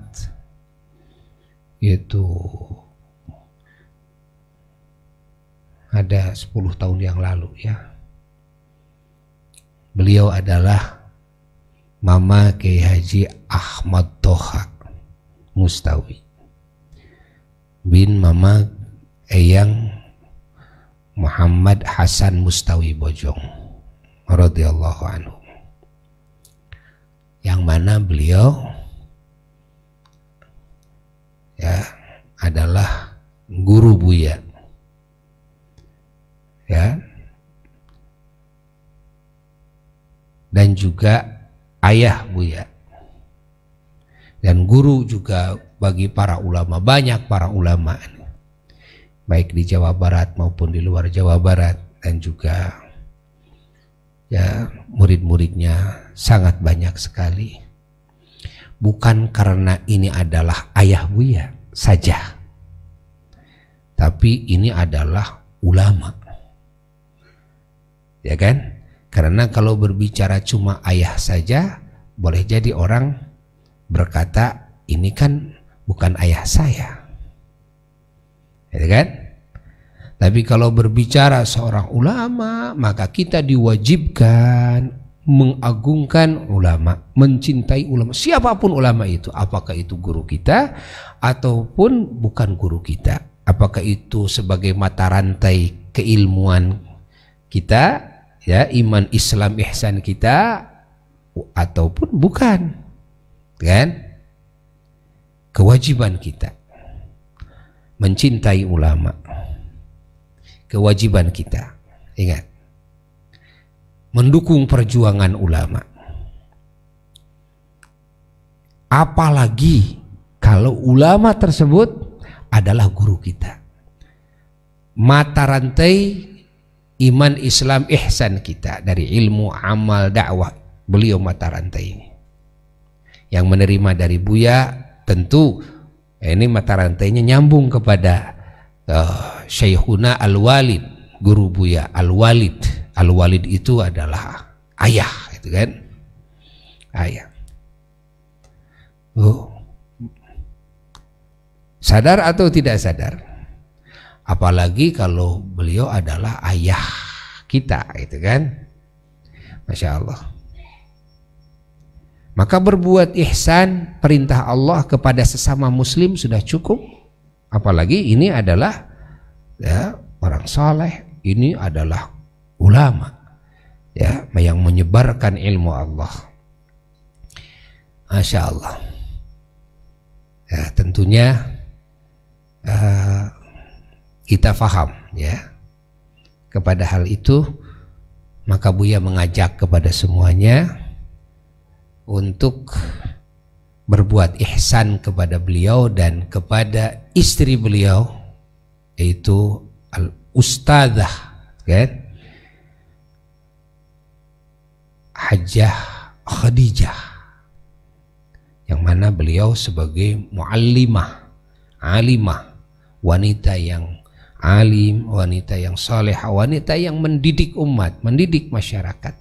itu ada 10 tahun yang lalu ya beliau adalah Mama Kiai Haji Ahmad Toha Mustawi bin Mama Eyang Muhammad Hasan Mustawi Bojong radhiyallahu anhu. Yang mana beliau ya adalah guru Buya. Ya. Dan juga ayah Buya. Dan guru juga bagi para ulama, banyak para ulama baik di Jawa Barat maupun di luar Jawa Barat dan juga ya murid-muridnya sangat banyak sekali. Bukan karena ini adalah ayah buya saja. Tapi ini adalah ulama. Ya kan? Karena kalau berbicara cuma ayah saja, boleh jadi orang berkata ini kan bukan ayah saya. Ya kan? Tapi kalau berbicara seorang ulama, maka kita diwajibkan mengagungkan ulama, mencintai ulama, siapapun ulama itu, apakah itu guru kita ataupun bukan guru kita, apakah itu sebagai mata rantai keilmuan kita, ya iman Islam ihsan kita ataupun bukan, kan? Kewajiban kita mencintai ulama kewajiban kita. Ingat, mendukung perjuangan ulama. Apalagi kalau ulama tersebut adalah guru kita. Mata rantai iman Islam ihsan kita dari ilmu, amal, dakwah. Beliau mata rantai ini. Yang menerima dari Buya tentu eh, ini mata rantainya nyambung kepada uh, Syekhuna Al-Walid, guru Buya Al-Walid. Al-Walid itu adalah ayah, itu kan? Ayah. Oh. Sadar atau tidak sadar? Apalagi kalau beliau adalah ayah kita, itu kan? Masya Allah. Maka berbuat ihsan perintah Allah kepada sesama muslim sudah cukup. Apalagi ini adalah ya orang saleh ini adalah ulama ya yang menyebarkan ilmu Allah Masya Allah ya, tentunya uh, kita faham ya kepada hal itu maka Buya mengajak kepada semuanya untuk berbuat ihsan kepada beliau dan kepada istri beliau yaitu al ustadzah kan Hajjah Khadijah yang mana beliau sebagai muallimah alimah wanita yang alim wanita yang saleh wanita yang mendidik umat mendidik masyarakat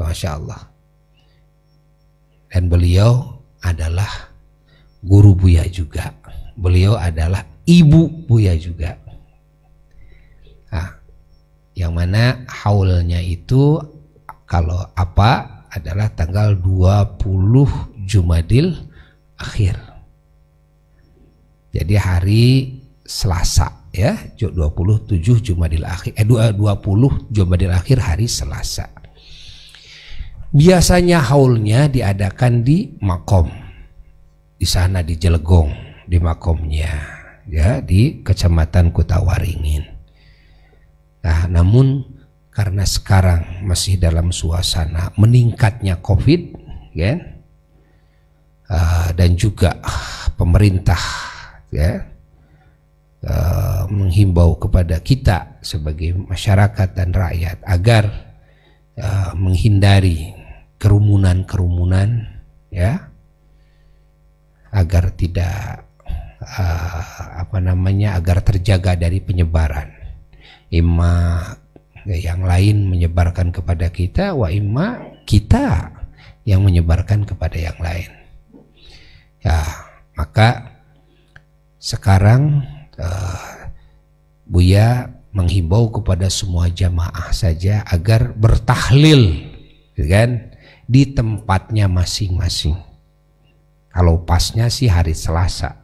Masya Allah dan beliau adalah guru Buya juga beliau adalah ibu Buya juga. Nah, yang mana haulnya itu kalau apa adalah tanggal 20 Jumadil akhir. Jadi hari Selasa ya, 27 Jumadil akhir eh 20 Jumadil akhir hari Selasa. Biasanya haulnya diadakan di makom. Di sana di Jelegong di makomnya ya di Kecamatan Kutawaringin. Nah, namun karena sekarang masih dalam suasana meningkatnya COVID, ya, eh, dan juga pemerintah, ya, eh, menghimbau kepada kita sebagai masyarakat dan rakyat agar eh, menghindari kerumunan-kerumunan, ya, agar tidak Eh, apa namanya agar terjaga dari penyebaran. imma yang lain menyebarkan kepada kita, wa imma kita yang menyebarkan kepada yang lain. Ya, maka sekarang uh, Buya menghimbau kepada semua jamaah saja agar bertahlil, kan, di tempatnya masing-masing. Kalau pasnya sih hari Selasa,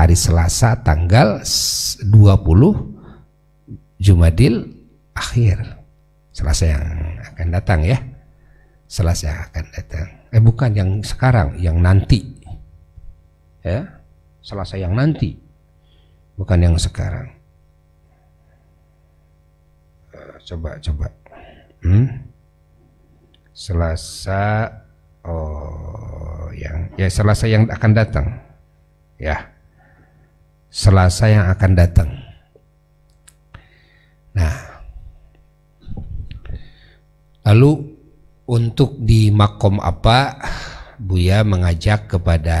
hari Selasa tanggal 20 Jumadil akhir. Selasa yang akan datang ya. Selasa yang akan datang. Eh bukan yang sekarang, yang nanti. Ya. Selasa yang nanti. Bukan yang sekarang. Eh, coba coba. Hmm? Selasa oh yang ya Selasa yang akan datang. Ya. Selasa yang akan datang. Nah, lalu untuk di makom apa Buya mengajak kepada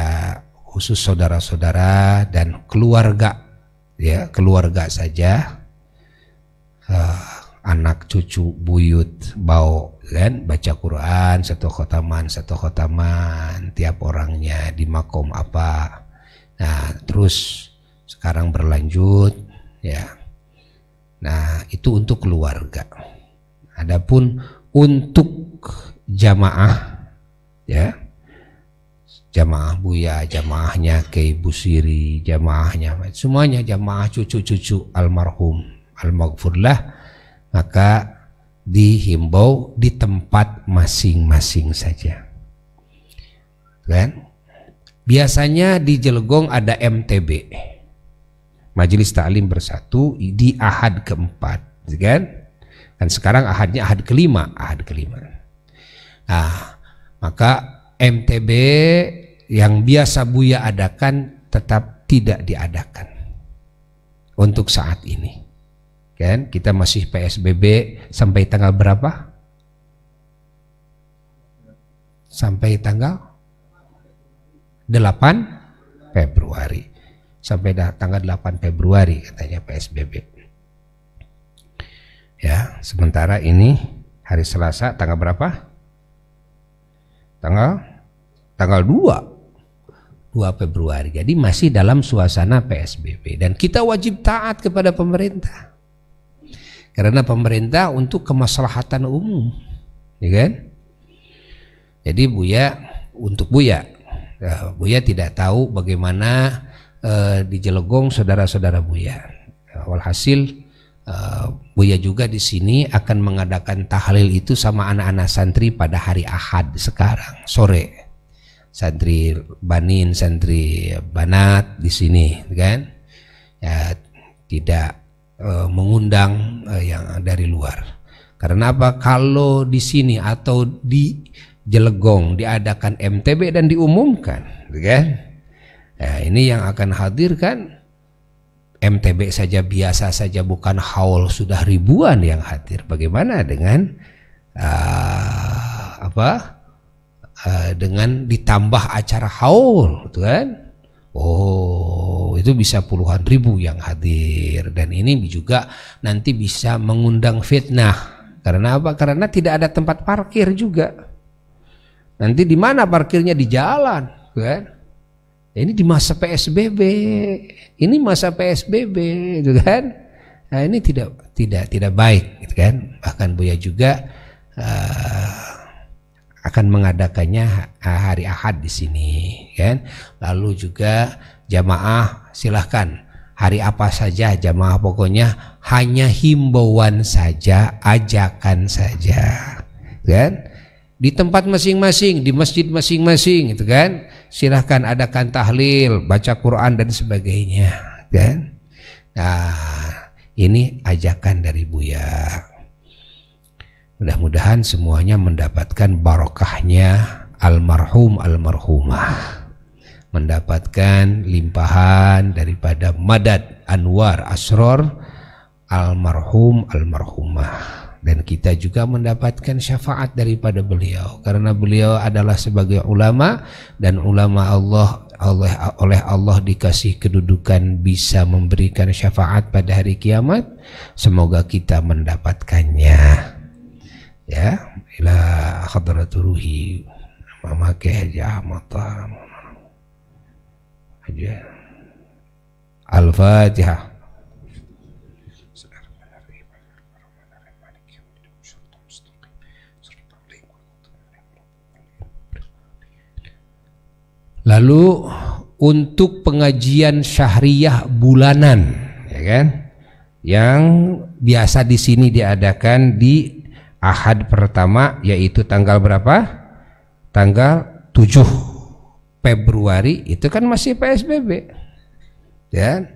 khusus saudara-saudara dan keluarga ya keluarga saja uh, anak cucu buyut bau kan baca Quran satu khotaman satu khotaman tiap orangnya di makom apa nah terus sekarang berlanjut ya. Nah, itu untuk keluarga. Adapun untuk jamaah ya. Jamaah Buya, jamaahnya ke ibu siri jamaahnya semuanya jamaah cucu-cucu almarhum almaghfurlah maka dihimbau di tempat masing-masing saja. Kan? Biasanya di Jelegong ada MTB majelis taklim bersatu di ahad keempat, kan? Dan sekarang ahadnya ahad kelima, ahad kelima. Nah, maka MTB yang biasa Buya adakan tetap tidak diadakan untuk saat ini. Kan kita masih PSBB sampai tanggal berapa? Sampai tanggal 8 Februari sampai tanggal 8 Februari katanya PSBB. Ya, sementara ini hari Selasa tanggal berapa? Tanggal tanggal 2 2 Februari. Jadi masih dalam suasana PSBB dan kita wajib taat kepada pemerintah. Karena pemerintah untuk kemaslahatan umum, ya kan? Jadi Buya untuk Buya ya, Buya tidak tahu bagaimana uh, di Jelegong saudara-saudara Buya. Walhasil uh, Buya juga di sini akan mengadakan tahlil itu sama anak-anak santri pada hari Ahad sekarang sore. Santri Banin, santri Banat di sini, kan? Ya, tidak uh, mengundang uh, yang dari luar. Karena apa? Kalau di sini atau di Jelegong diadakan MTB dan diumumkan, kan? Ya, ini yang akan hadir kan MTB saja biasa saja bukan haul sudah ribuan yang hadir. Bagaimana dengan uh, apa? Uh, dengan ditambah acara haul, gitu kan? Oh, itu bisa puluhan ribu yang hadir dan ini juga nanti bisa mengundang fitnah. Karena apa? Karena tidak ada tempat parkir juga. Nanti di mana parkirnya di jalan, gitu kan? Ya, ini di masa PSBB, ini masa PSBB, gitu kan? Nah ini tidak tidak tidak baik, gitu kan? Bahkan Buya juga uh, akan mengadakannya hari Ahad di sini, kan? Lalu juga jamaah silahkan hari apa saja jamaah pokoknya hanya himbauan saja ajakan saja gitu kan di tempat masing-masing di masjid masing-masing gitu kan silahkan adakan tahlil, baca Quran dan sebagainya. Kan? Nah, ini ajakan dari Buya. Mudah-mudahan semuanya mendapatkan barokahnya almarhum almarhumah. Mendapatkan limpahan daripada madad Anwar Asror almarhum almarhumah dan kita juga mendapatkan syafaat daripada beliau karena beliau adalah sebagai ulama dan ulama Allah oleh oleh Allah dikasih kedudukan bisa memberikan syafaat pada hari kiamat semoga kita mendapatkannya ya ila hadraturuhi mamake haji aja Al-Fatihah Lalu untuk pengajian syahriyah bulanan, ya kan? Yang biasa di sini diadakan di Ahad pertama yaitu tanggal berapa? Tanggal 7 Februari itu kan masih PSBB. Ya.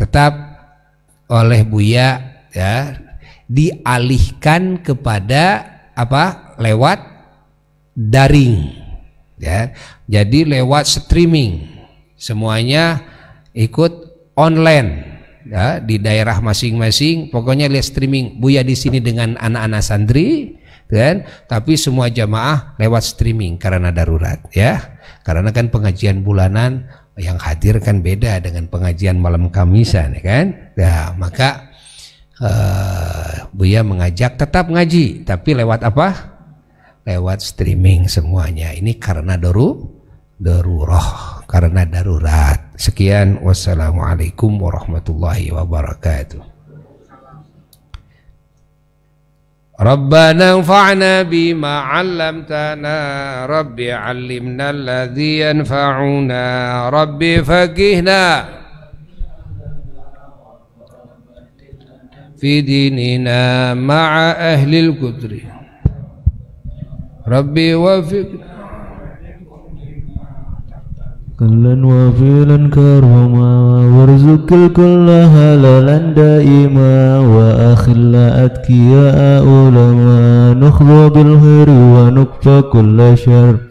Tetap oleh Buya ya dialihkan kepada apa? lewat daring ya. Jadi lewat streaming. Semuanya ikut online ya, di daerah masing-masing. Pokoknya lihat streaming Buya di sini dengan anak-anak santri kan, tapi semua jamaah lewat streaming karena darurat ya. Karena kan pengajian bulanan yang hadir kan beda dengan pengajian malam Kamisan ya kan. Ya, maka uh, Buya mengajak tetap ngaji tapi lewat apa? lewat streaming semuanya. Ini karena daru, daruroh, karena darurat. Sekian wassalamualaikum warahmatullahi wabarakatuh. ربنا انفعنا بما علمتنا رب علمنا الذي ينفعنا رب فقهنا في ديننا مع أهل القدر ربي وفق كلا وفيلا كرما وارزق الكل هلالا دائما واخل اتكياء علما نخضع بالخير ونكفى كل شر